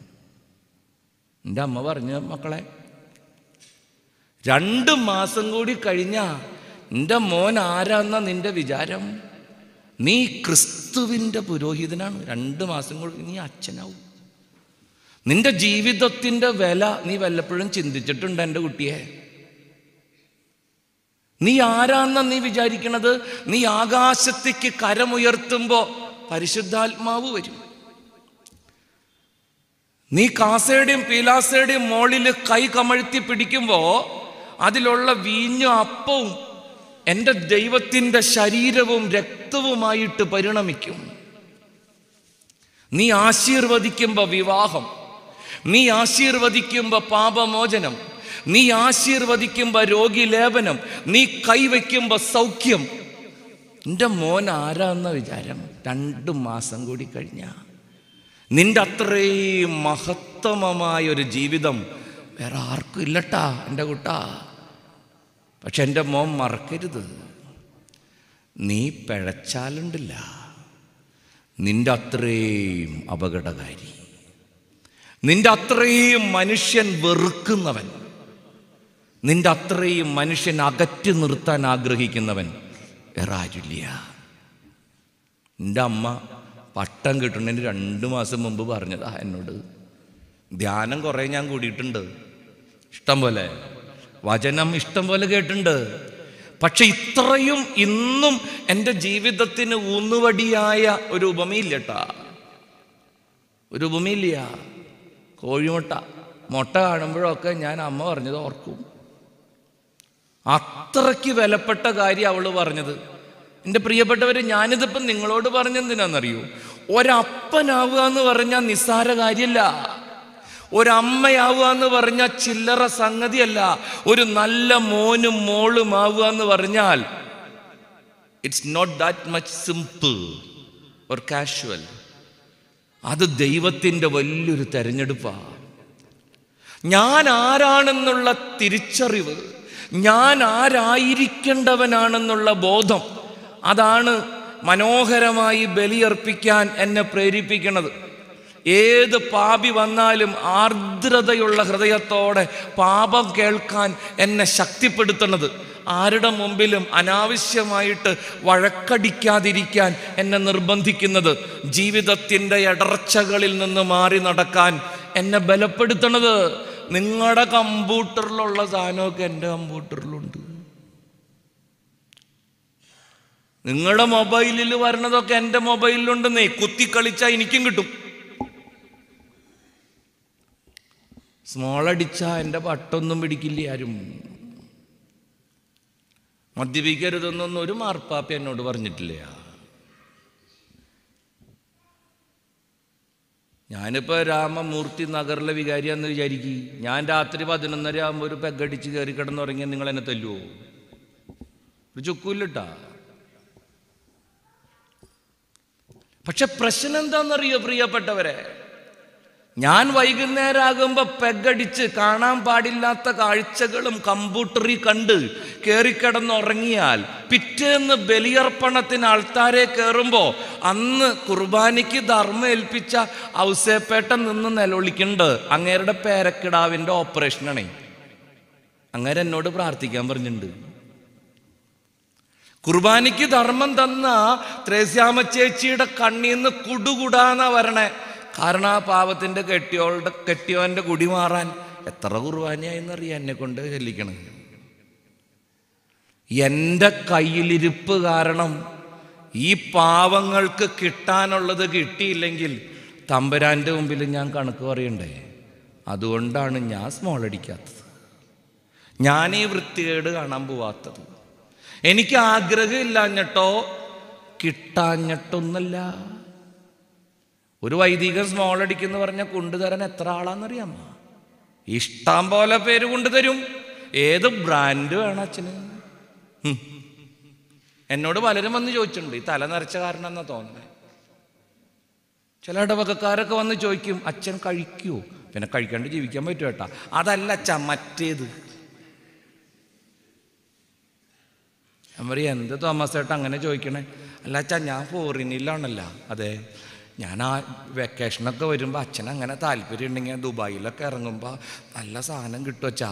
എൻ്റെ അമ്മ പറഞ്ഞു മക്കളെ രണ്ട് മാസം കൂടി കഴിഞ്ഞ എൻ്റെ മോൻ ആരാന്ന നിന്റെ വിചാരം നീ ക്രിസ്തുവിൻ്റെ പുരോഹിതനാണ് രണ്ട് മാസം കൂടി നീ അച്ഛനാവും നിന്റെ ജീവിതത്തിൻ്റെ വില നീ വല്ലപ്പോഴും ചിന്തിച്ചിട്ടുണ്ട് എൻ്റെ കുട്ടിയെ നീ ആരാന്ന നീ വിചാരിക്കണത് നീ ആകാശത്തേക്ക് കരമുയർത്തുമ്പോൾ പരിശുദ്ധാത്മാവ് വരും നീ കാസയുടെയും പീലാസയുടെയും മോളിൽ കൈ കമഴ്ത്തി പിടിക്കുമ്പോൾ അതിലുള്ള വീഞ്ഞും അപ്പവും എൻ്റെ ദൈവത്തിൻ്റെ ശരീരവും രക്തവുമായിട്ട് പരിണമിക്കും നീ ആശീർവദിക്കുമ്പോൾ വിവാഹം നീ ആശീർവദിക്കുമ്പോൾ പാപമോചനം നീ ആശീർവദിക്കുമ്പോൾ രോഗിലേപനം നീ കൈവയ്ക്കുമ്പോൾ സൗഖ്യം എൻ്റെ മോൻ ആരാന്ന വിചാരം രണ്ട് മാസം കൂടി കഴിഞ്ഞ നിന്റെ അത്രയും മഹത്തമമായ ഒരു ജീവിതം വേറെ ആർക്കും ഇല്ലട്ടാ എൻ്റെ കുട്ടാ പക്ഷെ എൻ്റെ മോൻ മറക്കരുത് നീ പിഴച്ചാലുണ്ടില്ല നിൻ്റെ അത്രയും അപകടകാരി നിൻ്റെ അത്രയും മനുഷ്യൻ വെറുക്കുന്നവൻ നിൻ്റെ അത്രയും മനുഷ്യൻ അകറ്റി നിർത്താൻ ആഗ്രഹിക്കുന്നവൻ വേറെ ആരില്ല എൻ്റെ അമ്മ പട്ടം കിട്ടുന്നതിന് രണ്ട് മാസം മുമ്പ് പറഞ്ഞതാ എന്നോട് ധ്യാനം കുറേ ഞാൻ കൂടിയിട്ടുണ്ട് ഇഷ്ടം പോലെ വചനം ഇഷ്ടം പോലെ കേട്ടിട്ടുണ്ട് പക്ഷെ ഇത്രയും ഇന്നും എൻ്റെ ജീവിതത്തിന് ഊന്നുവടിയായ ഒരു ഉപമയില്ല കേട്ടാ ഒരു ഉപമയില്ല കോഴിമുട്ട മുട്ട കാണുമ്പോഴൊക്കെ ഞാൻ അമ്മ പറഞ്ഞത് ഓർക്കും അത്രയ്ക്ക് വിലപ്പെട്ട കാര്യം അവൾ പറഞ്ഞത് എൻ്റെ പ്രിയപ്പെട്ടവർ ഞാനിതിപ്പം നിങ്ങളോട് പറഞ്ഞെന്തിനാണെന്നറിയൂ ഒരപ്പനാവുക എന്ന് പറഞ്ഞാൽ നിസ്സാര കാര്യമില്ല ഒരമ്മയാവുക എന്ന് പറഞ്ഞാൽ ചില്ലറ സംഗതിയല്ല ഒരു നല്ല മോനും മോളും ആവുക എന്ന് പറഞ്ഞാൽ it's not that much simple or casual അത് ദൈവത്തിൻ്റെ വലിയൊരു തെരഞ്ഞെടുപ്പാണ് ഞാൻ ആരാണെന്നുള്ള തിരിച്ചറിവ് ഞാൻ ആരായിരിക്കേണ്ടവനാണെന്നുള്ള ബോധം അതാണ് മനോഹരമായി ബലിയർപ്പിക്കാൻ എന്നെ പ്രേരിപ്പിക്കുന്നത് ഏത് പാപി വന്നാലും ആർദ്രതയുള്ള ഹൃദയത്തോടെ പാപം കേൾക്കാൻ എന്നെ ശക്തിപ്പെടുത്തുന്നത് ആരുടെ മുമ്പിലും അനാവശ്യമായിട്ട് വഴക്കടിക്കാതിരിക്കാൻ എന്നെ നിർബന്ധിക്കുന്നത് ജീവിതത്തിൻ്റെ ഇടർച്ചകളിൽ നിന്ന് മാറി നടക്കാൻ എന്നെ ബലപ്പെടുത്തണത് നിങ്ങളുടെ കമ്പ്യൂട്ടറിലുള്ള സാധനമൊക്കെ എൻ്റെ കമ്പ്യൂട്ടറിലുണ്ട് നിങ്ങളുടെ മൊബൈലിൽ വരണതൊക്കെ എൻ്റെ മൊബൈലിലുണ്ടെന്നേ കുത്തിക്കളിച്ചാൽ എനിക്കും കിട്ടും സ്മോൾ അടിച്ചാൽ എൻ്റെ പട്ടൊന്നും പിടിക്കില്ല ആരും മദ്യപിക്കരുതെന്നൊന്നും ഒരു മാർപ്പാപ്പ എന്നോട് പറഞ്ഞിട്ടില്ല ഞാനിപ്പോൾ രാമമൂർത്തി നഗറിലെ വികാരിയാന്ന് വിചാരിക്കി ഞാൻ രാത്രി പതിനൊന്നര ആകുമ്പോൾ ഒരു പെഗടിച്ച് കയറി കിടന്നുറങ്ങിയാൽ നിങ്ങൾ എന്നെ തല്ലുവോ ഒരു ചുക്കൂലിട്ടാ പക്ഷെ പ്രശ്നം എന്താണെന്നറിയോ പ്രിയപ്പെട്ടവരെ ഞാൻ വൈകുന്നേരമാകുമ്പോൾ പെഗടിച്ച് കാണാൻ പാടില്ലാത്ത കാഴ്ചകളും കമ്പ്യൂട്ടറിൽ കണ്ട് കയറിക്കിടന്നുറങ്ങിയാൽ പിറ്റേന്ന് ബലിയർപ്പണത്തിന് ആൾത്താരെ കയറുമ്പോൾ അന്ന് കുർബാനയ്ക്ക് ധർമ്മം ഏൽപ്പിച്ച ഔസേപ്പേട്ട നിന്ന് നിലവിളിക്കുന്നുണ്ട് അങ്ങേരുടെ പേരക്കിടാവിൻ്റെ ഓപ്പറേഷനാണേ അങ്ങേരെ എന്നോട് പ്രാർത്ഥിക്കാൻ പറഞ്ഞിട്ടുണ്ട് കുർബാനയ്ക്ക് ധർമ്മം തന്ന ത്രേസ്യാമ ചേച്ചിയുടെ കണ്ണിന്ന് കുടുകുടാന്നാ വരണേ കാരണം ആ പാപത്തിൻ്റെ കെട്ടിയോളുടെ കെട്ടിയോൻ്റെ കുടി മാറാൻ എത്ര കുർബാനയായെന്നറിയാം എന്നെ കൊണ്ട് ചെല്ലിക്കണം എൻ്റെ കയ്യിലിരിപ്പ് കാരണം ഈ പാവങ്ങൾക്ക് കിട്ടാനുള്ളത് കിട്ടിയില്ലെങ്കിൽ തമ്പുരാൻ്റെ മുമ്പിൽ ഞാൻ കണക്ക് പറയണ്ടേ അതുകൊണ്ടാണ് ഞാൻ സ്മോൾ അടിക്കാത്തത് ഞാൻ ഈ വൃത്തികേട് കാണാൻ പോവാത്തത് എനിക്ക് ആഗ്രഹമില്ലാഞ്ഞിട്ടോ കിട്ടാഞ്ഞിട്ടൊന്നല്ല ഒരു വൈദികൻ സ്മോൾ അടിക്കുന്നു പറഞ്ഞ കൊണ്ടുതരാൻ എത്ര ആളാണെന്നറിയാമോ ഇഷ്ടം പോലെ പേര് കൊണ്ടുതരും ഏത് ബ്രാൻഡ് വേണം അച്ഛന് എന്നോട് പലരും വന്ന് ചോദിച്ചിട്ടുണ്ട് ഈ തല നിറച്ച കാരണം എന്നാ തോന്നുന്നത് ചില ഇടവകക്കാരൊക്കെ വന്ന് ചോദിക്കും അച്ഛൻ കഴിക്കൂ പിന്നെ കഴിക്കാണ്ട് ജീവിക്കാൻ പറ്റും കേട്ടാ അതല്ല അച്ഛ മറ്റേത് നമ്മൾ എന്ത് തോമസ് ചേട്ടാ അങ്ങനെ ചോദിക്കണേ അല്ല അച്ഛാ ഞാൻ ഫോറിനിലാണല്ല അതെ ഞാൻ ആ വെക്കേഷനൊക്കെ വരുമ്പോൾ അച്ഛൻ അങ്ങനെ താല്പര്യം ഉണ്ടെങ്കിൽ ദുബായിലൊക്കെ ഇറങ്ങുമ്പോൾ നല്ല സാധനം കിട്ടും അച്ഛാ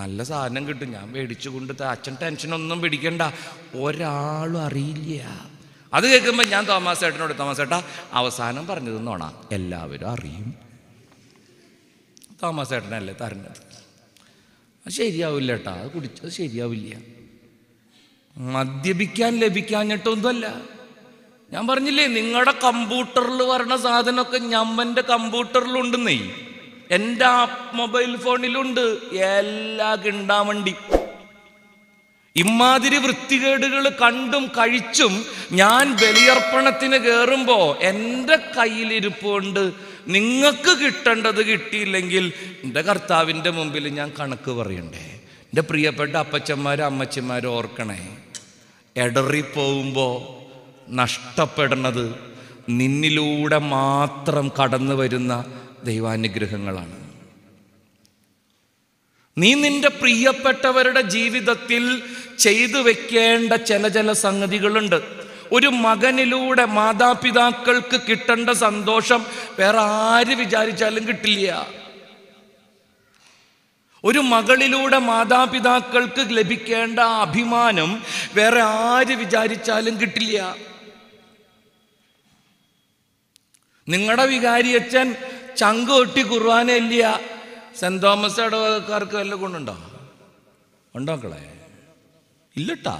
നല്ല സാധനം കിട്ടും ഞാൻ മേടിച്ചു കൊണ്ട് അച്ഛൻ ടെൻഷനൊന്നും പിടിക്കണ്ട ഒരാളും അറിയില്ല അത് കേൾക്കുമ്പോൾ ഞാൻ തോമസ് ഏട്ടനോട് തോമസ് ഏട്ടാ അവസാനം പറഞ്ഞത് നോണാ എല്ലാവരും അറിയും തോമസ് ഏട്ടനല്ലേ തരണത് അത് ശരിയാവില്ല ഏട്ടാ അത് കുടിച്ചത് ശരിയാവില്ല മദ്യപിക്കാൻ ലഭിക്കാഞ്ഞിട്ടൊന്നുമല്ല ഞാൻ പറഞ്ഞില്ലേ നിങ്ങളുടെ കമ്പ്യൂട്ടറിൽ വരണ സാധനമൊക്കെ ഞമ്മൻ്റെ കമ്പ്യൂട്ടറിലുണ്ടെന്നേ എൻ്റെ ആ മൊബൈൽ ഫോണിലുണ്ട് എല്ലാ വണ്ടി ഇമാതിരി വൃത്തികേടുകൾ കണ്ടും കഴിച്ചും ഞാൻ ബലിയർപ്പണത്തിന് കയറുമ്പോൾ എൻ്റെ കയ്യിലിരിപ്പുണ്ട് നിങ്ങൾക്ക് കിട്ടേണ്ടത് കിട്ടിയില്ലെങ്കിൽ എൻ്റെ കർത്താവിൻ്റെ മുമ്പിൽ ഞാൻ കണക്ക് പറയണ്ടേ എൻ്റെ പ്രിയപ്പെട്ട അപ്പച്ചന്മാരും അമ്മച്ചന്മാരും ഓർക്കണേ എടറി പോകുമ്പോൾ നഷ്ടപ്പെടുന്നത് നിന്നിലൂടെ മാത്രം കടന്നു വരുന്ന ദൈവാനുഗ്രഹങ്ങളാണ് നീ നിന്റെ പ്രിയപ്പെട്ടവരുടെ ജീവിതത്തിൽ ചെയ്തു വെക്കേണ്ട ചില ചില സംഗതികളുണ്ട് ഒരു മകനിലൂടെ മാതാപിതാക്കൾക്ക് കിട്ടേണ്ട സന്തോഷം വേറെ ആര് വിചാരിച്ചാലും കിട്ടില്ല ഒരു മകളിലൂടെ മാതാപിതാക്കൾക്ക് ലഭിക്കേണ്ട അഭിമാനം വേറെ ആര് വിചാരിച്ചാലും കിട്ടില്ല നിങ്ങളുടെ വികാരി അച്ഛൻ ചങ്ക് ഒട്ടി കുർബാനയില്ല സെന്റ് തോമസ് ഇടവകക്കാർക്ക് വല്ല ഗുണുണ്ടോ ഉണ്ടോ മക്കളെ ഇല്ലട്ടാ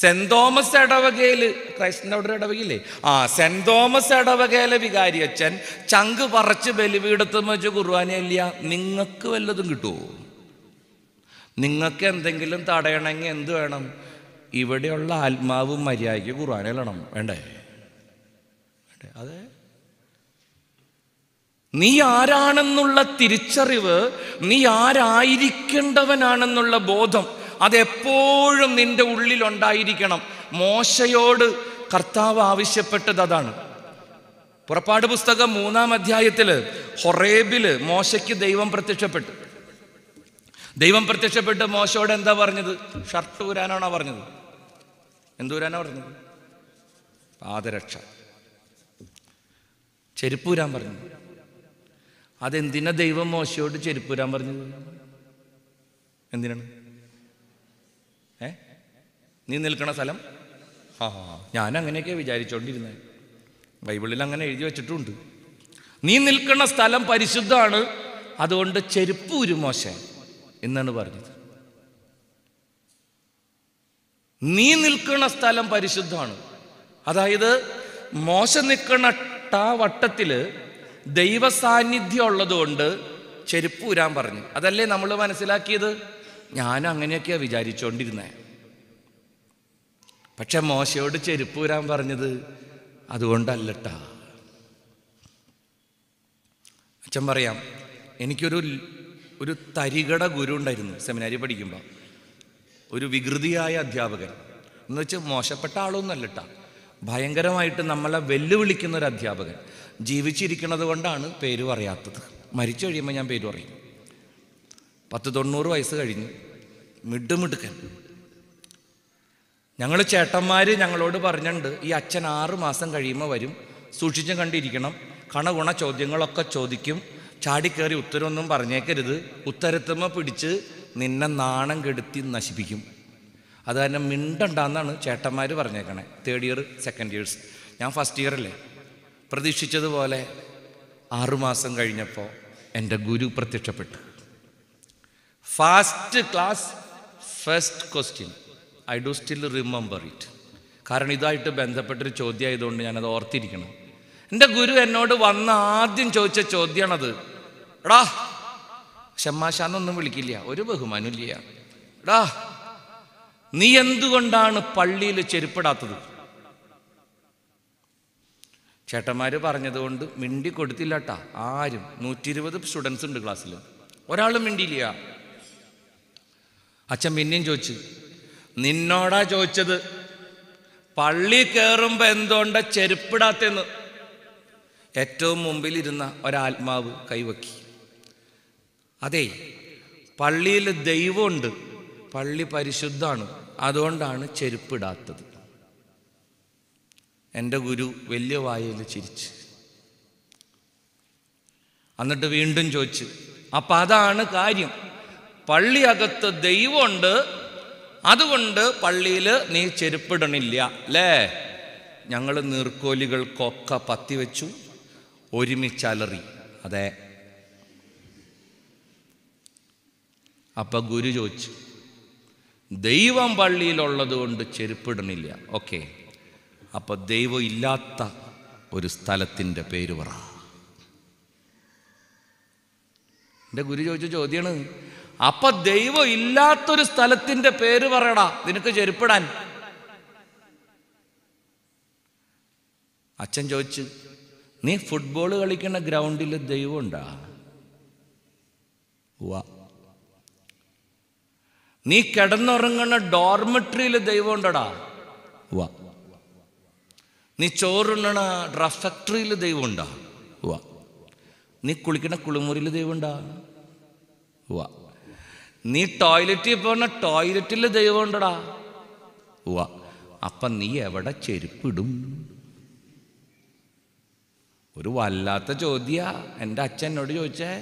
സെന്റ് തോമസ് ഇടവകയിൽ ക്രൈസ്റ്റിൻ്റെ ഇടവകയില്ലേ ആ സെന്റ് തോമസ് ഇടവകയിലെ വികാരി അച്ഛൻ ചങ്ക് പറച്ച് ബലിപീഠത്തെന്ന് വെച്ച് കുർബാനയില്ല നിങ്ങൾക്ക് വല്ലതും കിട്ടുമോ നിങ്ങൾക്ക് എന്തെങ്കിലും തടയണമെങ്കിൽ എന്ത് വേണം ഇവിടെയുള്ള ആത്മാവും മര്യാദയ്ക്ക് കുർബാനയിലിടണം വേണ്ടേ വേണ്ടേ അതെ നീ ആരാണെന്നുള്ള തിരിച്ചറിവ് നീ ആരായിരിക്കേണ്ടവനാണെന്നുള്ള ബോധം അതെപ്പോഴും നിന്റെ ഉള്ളിൽ ഉണ്ടായിരിക്കണം മോശയോട് കർത്താവ് ആവശ്യപ്പെട്ടത് അതാണ് പുറപ്പാട് പുസ്തകം മൂന്നാം അധ്യായത്തിൽ ഹൊറേബില് മോശയ്ക്ക് ദൈവം പ്രത്യക്ഷപ്പെട്ടു ദൈവം പ്രത്യക്ഷപ്പെട്ട് മോശയോട് എന്താ പറഞ്ഞത് ഷർട്ട് ഊരാനാണോ പറഞ്ഞത് എന്തൂരാനാ പറഞ്ഞത് പാദരക്ഷ ചെരുപ്പൂരാൻ പറഞ്ഞത് അതെന്തിനാ ദൈവം മോശയോട്ട് ചെരുപ്പുരാൻ പറഞ്ഞത് എന്തിനാണ് ഏ നീ നിൽക്കണ സ്ഥലം ആ ഞാൻ അങ്ങനെയൊക്കെ വിചാരിച്ചുകൊണ്ടിരുന്നത് ബൈബിളിൽ അങ്ങനെ എഴുതി വെച്ചിട്ടുണ്ട് നീ നിൽക്കുന്ന സ്ഥലം പരിശുദ്ധമാണ് അതുകൊണ്ട് ചെരുപ്പ് ഉരുമോശ എന്നാണ് പറഞ്ഞത് നീ നിൽക്കുന്ന സ്ഥലം പരിശുദ്ധമാണ് അതായത് മോശ നിൽക്കുന്ന ടാ വട്ടത്തിൽ ദൈവസാന്നിധ്യം ഉള്ളതുകൊണ്ട് ചെരുപ്പ് ഊരാൻ പറഞ്ഞു അതല്ലേ നമ്മൾ മനസ്സിലാക്കിയത് ഞാൻ അങ്ങനെയൊക്കെയാണ് വിചാരിച്ചുകൊണ്ടിരുന്നത് പക്ഷെ മോശയോട് ചെരുപ്പ് ഊരാൻ പറഞ്ഞത് അതുകൊണ്ടല്ലട്ട അച്ഛൻ പറയാം എനിക്കൊരു ഒരു തരികട ഗുരു ഉണ്ടായിരുന്നു സെമിനാരി പഠിക്കുമ്പോൾ ഒരു വികൃതിയായ അധ്യാപകൻ എന്ന് വെച്ച് മോശപ്പെട്ട ആളൊന്നല്ലട്ട ഭയങ്കരമായിട്ട് നമ്മളെ വെല്ലുവിളിക്കുന്ന ഒരു അധ്യാപകൻ ജീവിച്ചിരിക്കുന്നത് കൊണ്ടാണ് പേര് പറയാത്തത് മരിച്ചു കഴിയുമ്പോൾ ഞാൻ പേര് പറയും പത്ത് തൊണ്ണൂറ് വയസ്സ് കഴിഞ്ഞു മിഡുമിടുക്കൻ ഞങ്ങൾ ചേട്ടന്മാർ ഞങ്ങളോട് പറഞ്ഞിട്ടുണ്ട് ഈ അച്ഛൻ ആറ് മാസം കഴിയുമ്പോൾ വരും സൂക്ഷിച്ചും കണ്ടിരിക്കണം കണഗുണ ചോദ്യങ്ങളൊക്കെ ചോദിക്കും ചാടിക്കേറി ഉത്തരമൊന്നും പറഞ്ഞേക്കരുത് ഉത്തരത്തുമ്മ പിടിച്ച് നിന്നെ നാണം കെടുത്തി നശിപ്പിക്കും അത് കാരണം മിണ്ടണ്ടെന്നാണ് ചേട്ടന്മാർ പറഞ്ഞേക്കണേ തേർഡ് ഇയർ സെക്കൻഡ് ഇയേഴ്സ് ഞാൻ ഫസ്റ്റ് ഇയർ അല്ലേ പ്രതീക്ഷിച്ചതുപോലെ ആറുമാസം കഴിഞ്ഞപ്പോൾ എൻ്റെ ഗുരു പ്രത്യക്ഷപ്പെട്ടു first class first question I do still remember it കാരണം ഇതായിട്ട് ബന്ധപ്പെട്ടൊരു ചോദ്യമായതുകൊണ്ട് ഞാനത് ഓർത്തിരിക്കണം എൻ്റെ ഗുരു എന്നോട് വന്ന് ആദ്യം ചോദിച്ച ചോദ്യമാണത് എടാ ക്ഷമാശാന്നൊന്നും വിളിക്കില്ല ഒരു ബഹുമാനമില്ല എടാ നീ എന്തുകൊണ്ടാണ് പള്ളിയിൽ ചെരുപ്പിടാത്തത് ചേട്ടന്മാർ പറഞ്ഞതുകൊണ്ട് മിണ്ടി കേട്ടാ ആരും നൂറ്റി ഇരുപത് സ്റ്റുഡൻസ് ഉണ്ട് ക്ലാസ്സിൽ ഒരാളും മിണ്ടിയില്ല അച്ഛൻ പിന്നെയും ചോദിച്ചു നിന്നോടാ ചോദിച്ചത് പള്ളി കയറുമ്പോൾ എന്തുകൊണ്ട് ചെരുപ്പിടാത്തെന്ന് ഏറ്റവും മുമ്പിലിരുന്ന ഒരാത്മാവ് കൈവക്കി അതെ പള്ളിയിൽ ദൈവമുണ്ട് പള്ളി പരിശുദ്ധമാണ് അതുകൊണ്ടാണ് ചെരുപ്പിടാത്തത് എൻ്റെ ഗുരു വലിയ വായയിൽ ചിരിച്ചു എന്നിട്ട് വീണ്ടും ചോദിച്ചു അപ്പം അതാണ് കാര്യം പള്ളി അകത്ത് ദൈവമുണ്ട് അതുകൊണ്ട് പള്ളിയിൽ നീ ചെരുപ്പിടണില്ല അല്ലേ ഞങ്ങൾ നീർക്കോലികൾക്കൊക്കെ പത്തി വെച്ചു ഒരുമിച്ചലറി അതെ അപ്പൊ ഗുരു ചോദിച്ചു ദൈവം പള്ളിയിലുള്ളത് കൊണ്ട് ചെരുപ്പിടണില്ല ഓക്കെ അപ്പോൾ ദൈവം ഇല്ലാത്ത ഒരു സ്ഥലത്തിൻ്റെ പേര് പറ എൻ്റെ ഗുരു ചോദിച്ച ചോദ്യമാണ് അപ്പൊ ദൈവം ഇല്ലാത്തൊരു സ്ഥലത്തിൻ്റെ പേര് പറയടാ നിനക്ക് ചെരുപ്പിടാൻ അച്ഛൻ ചോദിച്ചു നീ ഫുട്ബോൾ കളിക്കുന്ന ഗ്രൗണ്ടിൽ ദൈവം ഉണ്ടാ വാ നീ കിടന്നുറങ്ങുന്ന ഡോർമെട്രിയിൽ ദൈവം ഉണ്ടടാ വാ നീ ചോറുണ്ണണ ഫാക്ടറിയിൽ ദൈവം ഉണ്ടാ വാ നീ കുളിക്കണ കുളിമുറിയിൽ ദൈവം ഉണ്ടാ വാ നീ ടോയ്ലറ്റിൽ പോണ ടോയ്ലറ്റിൽ ദൈവം ഉണ്ടടാ വാ അപ്പൊ നീ എവിടെ ചെരുപ്പിടും ഒരു വല്ലാത്ത ചോദ്യ എൻ്റെ അച്ഛനോട് ചോദിച്ചേ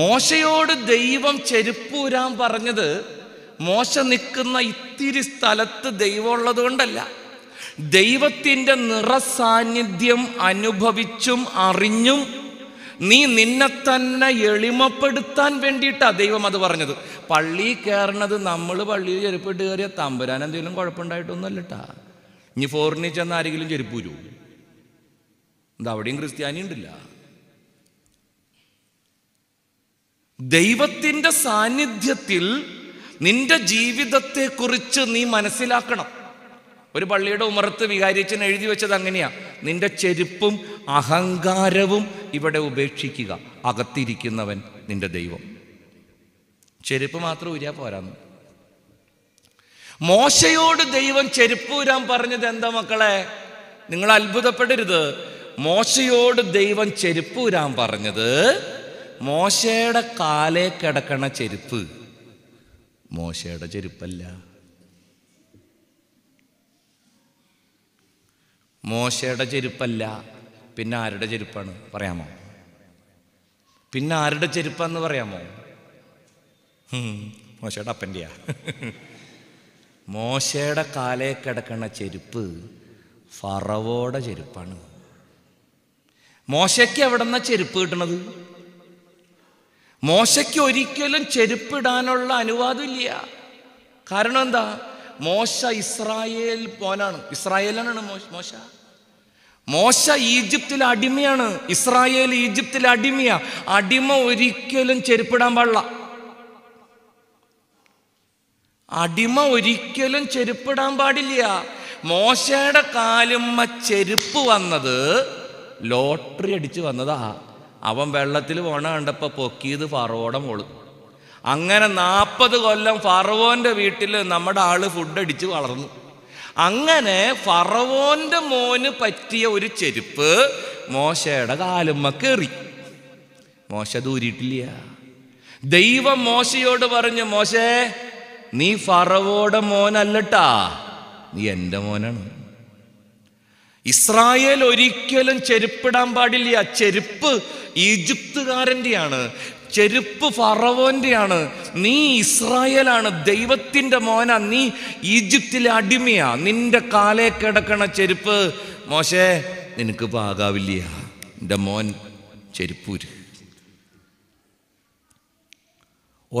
മോശയോട് ദൈവം ചെരുപ്പൂരാൻ പറഞ്ഞത് മോശം നിൽക്കുന്ന ഇത്തിരി സ്ഥലത്ത് ദൈവമുള്ളത് കൊണ്ടല്ല ദൈവത്തിൻ്റെ നിറസാന്നിധ്യം അനുഭവിച്ചും അറിഞ്ഞും നീ നിന്നെ തന്നെ എളിമപ്പെടുത്താൻ വേണ്ടിയിട്ടാണ് ദൈവം അത് പറഞ്ഞത് പള്ളി കയറണത് നമ്മൾ പള്ളിയിൽ ചെരുപ്പിട്ട് കയറിയ തമ്പുരാൻ എന്തെങ്കിലും കുഴപ്പമുണ്ടായിട്ടൊന്നുമല്ല കേട്ടാ ഇനി ഫോറിനിൽ ചെന്ന് ആരെങ്കിലും ചെരുപ്പ് വരൂ എന്താ അവിടെയും ക്രിസ്ത്യാനി ഉണ്ടില്ല ദൈവത്തിൻ്റെ സാന്നിധ്യത്തിൽ നിന്റെ ജീവിതത്തെക്കുറിച്ച് നീ മനസ്സിലാക്കണം ഒരു പള്ളിയുടെ ഉമർത്ത് വികാരിച്ചൻ എഴുതി വെച്ചത് അങ്ങനെയാ നിന്റെ ചെരുപ്പും അഹങ്കാരവും ഇവിടെ ഉപേക്ഷിക്കുക അകത്തിരിക്കുന്നവൻ നിന്റെ ദൈവം ചെരുപ്പ് മാത്രം ഊരാ പോരാന്ന് മോശയോട് ദൈവം ചെരുപ്പ് ഊരാൻ പറഞ്ഞത് എന്താ മക്കളെ നിങ്ങൾ അത്ഭുതപ്പെടരുത് മോശയോട് ദൈവം ചെരുപ്പ് ഊരാൻ പറഞ്ഞത് മോശയുടെ കാലേ കിടക്കണ ചെരുപ്പ് മോശയുടെ ചെരുപ്പല്ല മോശയുടെ ചെരുപ്പല്ല പിന്നെ ആരുടെ ചെരുപ്പാണ് പറയാമോ പിന്നെ ആരുടെ ചെരുപ്പാന്ന് പറയാമോ മോശയുടെ അപ്പൻ്റെയാ മോശയുടെ കാലേ കിടക്കുന്ന ചെരുപ്പ് ഫറവോടെ ചെരുപ്പാണ് മോശയ്ക്ക് എവിടെന്നാ ചെരുപ്പ് കിട്ടണത് മോശയ്ക്ക് ഒരിക്കലും ചെരുപ്പിടാനുള്ള അനുവാദമില്ല കാരണം എന്താ മോശ ഇസ്രായേൽ പോനാണ് ഇസ്രായേലാണ് മോശ മോശ ഈജിപ്തിലെ അടിമയാണ് ഇസ്രായേൽ ഈജിപ്തിലെ അടിമയാ അടിമ ഒരിക്കലും ചെരുപ്പിടാൻ പാടില്ല അടിമ ഒരിക്കലും ചെരുപ്പിടാൻ പാടില്ല മോശയുടെ കാലുമ്മ ചെരുപ്പ് വന്നത് ലോട്ടറി അടിച്ച് വന്നതാ അവൻ വെള്ളത്തിൽ പോണ കണ്ടപ്പോൾ പൊക്കിയത് ഫറവോടെ മോള് അങ്ങനെ നാൽപ്പത് കൊല്ലം ഫറവോൻ്റെ വീട്ടിൽ നമ്മുടെ ആള് ഫുഡ് അടിച്ച് വളർന്നു അങ്ങനെ ഫറവോൻ്റെ മോന് പറ്റിയ ഒരു ചെരുപ്പ് മോശയുടെ കാലുമ്മ കയറി മോശ ദൂരിയിട്ടില്ല ദൈവം മോശയോട് പറഞ്ഞു മോശേ നീ ഫറവോടെ മോനല്ലട്ടാ നീ എൻ്റെ മോനാണ് ഇസ്രായേൽ ഒരിക്കലും ചെരുപ്പിടാൻ പാടില്ല ചെരുപ്പ് ഈജിപ്തുകാരൻ്റെയാണ് ചെരുപ്പ് ഫറവോൻ്റെയാണ് നീ ഇസ്രായേലാണ് ദൈവത്തിൻ്റെ മോന നീ ഈജിപ്തിലെ അടിമയാ നിന്റെ കാലേ കിടക്കണ ചെരുപ്പ് മോശേ നിനക്ക് പാകാവില്ല എൻ്റെ മോൻ ചെരുപ്പൂര്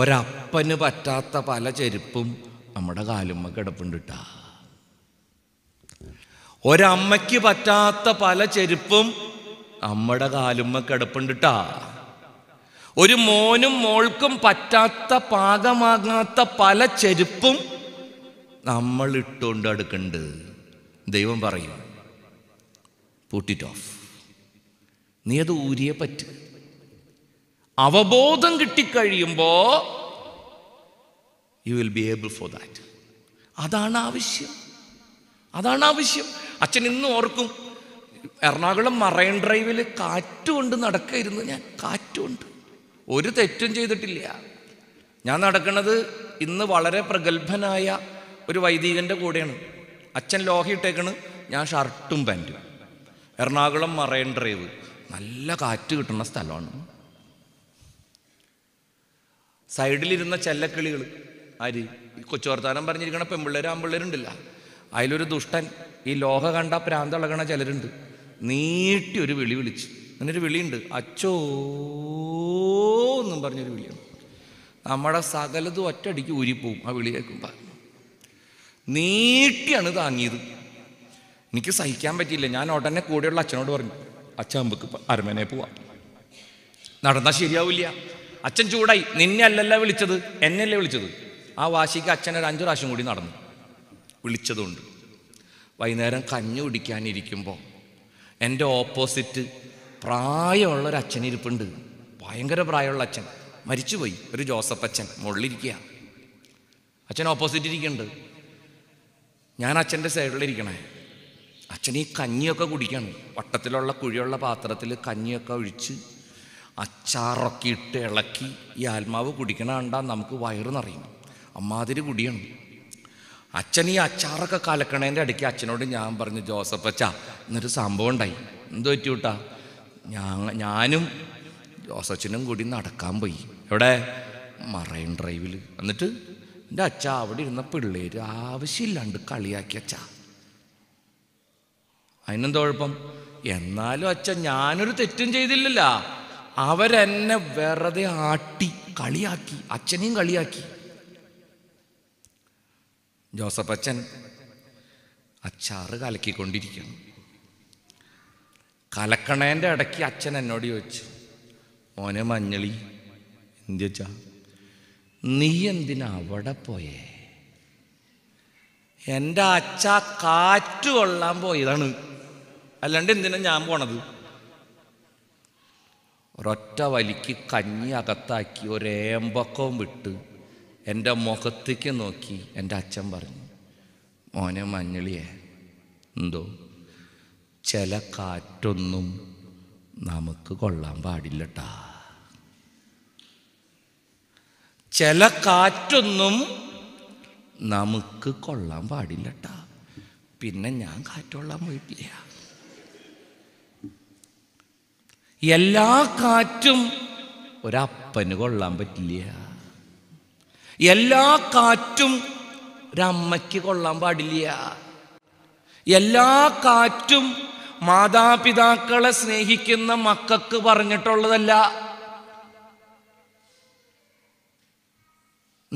ഒരപ്പന് പറ്റാത്ത പല ചെരുപ്പും നമ്മുടെ കാലുമ്മ കിടപ്പുണ്ട് കേട്ടാ ഒരമ്മയ്ക്ക് പറ്റാത്ത പല ചെരുപ്പും അമ്മയുടെ കാലുമ്മ കിടപ്പുണ്ടിട്ടാ ഒരു മോനും മോൾക്കും പറ്റാത്ത പാകമാകാത്ത പല ചെരുപ്പും നമ്മൾ ഇട്ടുകൊണ്ട് അടുക്കണ്ട് ദൈവം പറയും പൂട്ടിറ്റ് ഓഫ് നീ അത് ഊരിയെ പറ്റു അവബോധം കിട്ടിക്കഴിയുമ്പോൾ you will be able for that അതാണ് ആവശ്യം അതാണ് ആവശ്യം അച്ഛൻ ഇന്ന് ഓർക്കും എറണാകുളം മറൈൻ ഡ്രൈവിൽ കാറ്റുകൊണ്ട് നടക്കായിരുന്നു ഞാൻ കാറ്റുകൊണ്ട് ഒരു തെറ്റും ചെയ്തിട്ടില്ല ഞാൻ നടക്കുന്നത് ഇന്ന് വളരെ പ്രഗത്ഭനായ ഒരു വൈദികൻ്റെ കൂടെയാണ് അച്ഛൻ ലോഹയിട്ടേക്കണ് ഞാൻ ഷർട്ടും പാൻറ്റും എറണാകുളം മറൈൻ ഡ്രൈവ് നല്ല കാറ്റ് കിട്ടുന്ന സ്ഥലമാണ് സൈഡിലിരുന്ന ചെല്ലക്കിളികൾ ആര് ഈ വർത്താനം പറഞ്ഞിരിക്കണ പെൺപിള്ളേരും ആമ്പിള്ളേരുണ്ടല്ല അതിലൊരു ദുഷ്ടൻ ഈ ലോഹ കണ്ട പ്രാന്തളകണ ചിലരുണ്ട് നീട്ടി ഒരു വിളി വിളിച്ചു അങ്ങനൊരു വിളിയുണ്ട് അച്ചോ എന്നും പറഞ്ഞൊരു വിളിയാണ് നമ്മുടെ സകലതും ഒറ്റടിക്ക് ഊരിപ്പോവും ആ വിളി കേൾക്കുമ്പോൾ നീട്ടിയാണ് താങ്ങിയത് എനിക്ക് സഹിക്കാൻ പറ്റിയില്ല ഞാൻ ഉടനെ കൂടെയുള്ള അച്ഛനോട് പറഞ്ഞു അച്ഛൻ നമുക്ക് അരമനെ പോവാം നടന്നാൽ ശരിയാവില്ല അച്ഛൻ ചൂടായി നിന്നെ അല്ലല്ല വിളിച്ചത് എന്നല്ലേ വിളിച്ചത് ആ വാശിക്ക് അച്ഛൻ ഒരു അഞ്ചു പ്രാവശ്യം കൂടി നടന്നു വിളിച്ചതുണ്ട് വൈകുന്നേരം കഞ്ഞു കുടിക്കാനിരിക്കുമ്പോൾ എൻ്റെ ഓപ്പോസിറ്റ് പ്രായമുള്ള ഒരു അച്ഛനിരിപ്പുണ്ട് ഭയങ്കര പ്രായമുള്ള അച്ഛൻ മരിച്ചുപോയി ഒരു ജോസഫ് അച്ഛൻ മുകളിലിരിക്കുക അച്ഛൻ ഓപ്പോസിറ്റ് ഇരിക്കുന്നുണ്ട് ഞാൻ അച്ഛൻ്റെ സൈഡിലിരിക്കണേ അച്ഛൻ ഈ കഞ്ഞിയൊക്കെ കുടിക്കണം വട്ടത്തിലുള്ള കുഴിയുള്ള പാത്രത്തിൽ കഞ്ഞിയൊക്കെ ഒഴിച്ച് അച്ചാറൊക്കെ ഇട്ട് ഇളക്കി ഈ ആത്മാവ് കുടിക്കണ കണ്ടാൽ നമുക്ക് വയറ് നിറയും അമ്മാതിരി കുടിയാണ് അച്ഛൻ ഈ അച്ചാറൊക്കെ കലക്കണേൻ്റെ അടുക്കി അച്ഛനോട് ഞാൻ പറഞ്ഞു ജോസഫ് അച്ഛാ എന്നൊരു സംഭവം ഉണ്ടായി എന്ത് പറ്റൂട്ടാ ഞാനും ജോസച്ചനും കൂടി നടക്കാൻ പോയി എവിടെ മറൈൻ ഡ്രൈവിൽ എന്നിട്ട് എൻ്റെ അച്ഛ അവിടെ ഇരുന്ന പിള്ളേർ ആവശ്യമില്ലാണ്ട് കളിയാക്കി അച്ഛ അതിനെന്താ കുഴപ്പം എന്നാലും അച്ഛൻ ഞാനൊരു തെറ്റും ചെയ്തില്ലല്ല അവരെന്നെ വെറുതെ ആട്ടി കളിയാക്കി അച്ഛനെയും കളിയാക്കി ജോസഫ് അച്ഛൻ അച്ചാറ് കലക്കിക്കൊണ്ടിരിക്കുന്നു കലക്കണേൻ്റെ ഇടയ്ക്ക് അച്ഛൻ എന്നോട് ചോദിച്ചു മോനെ മഞ്ഞളി വെച്ചാ നീ എന്തിനാ അവിടെ പോയേ എൻ്റെ അച്ഛ കാറ്റ് കൊള്ളാൻ പോയതാണ് അല്ലാണ്ട് എന്തിനാ ഞാൻ പോണത് ഒരൊറ്റ വലിക്ക് കഞ്ഞി അകത്താക്കി ഒരേമ്പക്കവും വിട്ട് എൻ്റെ മുഖത്തേക്ക് നോക്കി എൻ്റെ അച്ഛൻ പറഞ്ഞു മോനെ മഞ്ഞളിയെ എന്തോ ചില കാറ്റൊന്നും നമുക്ക് കൊള്ളാൻ പാടില്ലട്ടാ ചില കാറ്റൊന്നും നമുക്ക് കൊള്ളാൻ പാടില്ലട്ടാ പിന്നെ ഞാൻ കാറ്റൊള്ളാൻ പോയിട്ടില്ല എല്ലാ കാറ്റും ഒരപ്പന് കൊള്ളാൻ പറ്റില്ല എല്ലാ കാറ്റും ഒരമ്മയ്ക്ക് കൊള്ളാൻ പാടില്ല എല്ലാ കാറ്റും മാതാപിതാക്കളെ സ്നേഹിക്കുന്ന മക്കൾക്ക് പറഞ്ഞിട്ടുള്ളതല്ല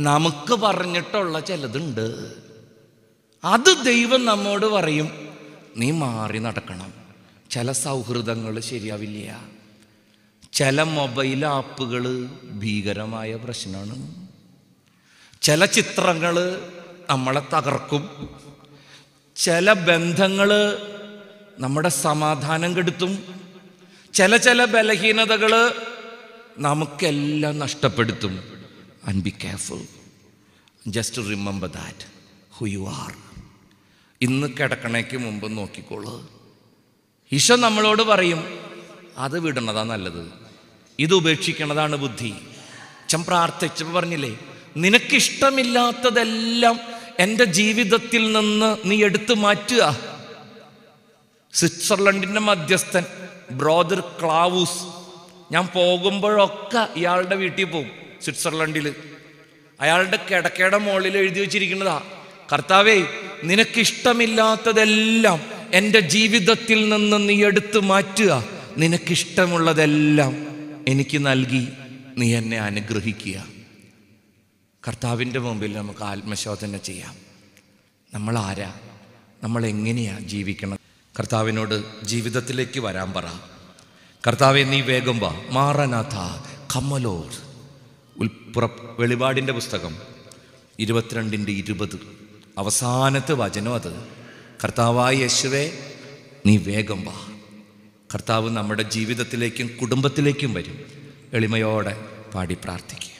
നമുക്ക് പറഞ്ഞിട്ടുള്ള ചിലതുണ്ട് അത് ദൈവം നമ്മോട് പറയും നീ മാറി നടക്കണം ചില സൗഹൃദങ്ങൾ ശരിയാവില്ല ചില മൊബൈൽ ആപ്പുകൾ ഭീകരമായ പ്രശ്നമാണ് ചില ചിത്രങ്ങൾ നമ്മളെ തകർക്കും ചില ബന്ധങ്ങൾ നമ്മുടെ സമാധാനം കെടുത്തും ചില ചില ബലഹീനതകൾ നമുക്കെല്ലാം നഷ്ടപ്പെടുത്തും and be careful just remember that who you are ഇന്ന് കിടക്കണേക്ക് മുമ്പ് നോക്കിക്കോളൂ ഈശോ നമ്മളോട് പറയും അത് വിടണതാണ് നല്ലത് ഇത് ഉപേക്ഷിക്കണതാണ് ബുദ്ധി ചം പ്രാർത്ഥിച്ചപ്പോൾ പറഞ്ഞില്ലേ നിനക്കിഷ്ടമില്ലാത്തതെല്ലാം എൻ്റെ ജീവിതത്തിൽ നിന്ന് നീ എടുത്തു മാറ്റുക സ്വിറ്റ്സർലൻഡിൻ്റെ മധ്യസ്ഥൻ ബ്രോദർ ക്ലാവൂസ് ഞാൻ പോകുമ്പോഴൊക്കെ ഇയാളുടെ വീട്ടിൽ പോകും സ്വിറ്റ്സർലൻഡിൽ അയാളുടെ കിടക്കയുടെ മുകളിൽ എഴുതി വെച്ചിരിക്കുന്നതാ കർത്താവേ നിനക്കിഷ്ടമില്ലാത്തതെല്ലാം എൻ്റെ ജീവിതത്തിൽ നിന്ന് നീ എടുത്തു മാറ്റുക നിനക്കിഷ്ടമുള്ളതെല്ലാം എനിക്ക് നൽകി നീ എന്നെ അനുഗ്രഹിക്കുക കർത്താവിൻ്റെ മുമ്പിൽ നമുക്ക് ആത്മശോധന ചെയ്യാം നമ്മൾ ആരാ നമ്മൾ എങ്ങനെയാണ് ജീവിക്കണം കർത്താവിനോട് ജീവിതത്തിലേക്ക് വരാൻ പറ കർത്താവെ നീ വേഗം വാ മാറനാഥ കമ്മലോർ ഉൽപ്ര വെളിപാടിൻ്റെ പുസ്തകം ഇരുപത്തിരണ്ടിൻ്റെ ഇരുപത് അവസാനത്തെ വചനം അത് കർത്താവായ യേശുവേ നീ വേഗം വാ കർത്താവ് നമ്മുടെ ജീവിതത്തിലേക്കും കുടുംബത്തിലേക്കും വരും എളിമയോടെ പാടി പ്രാർത്ഥിക്കും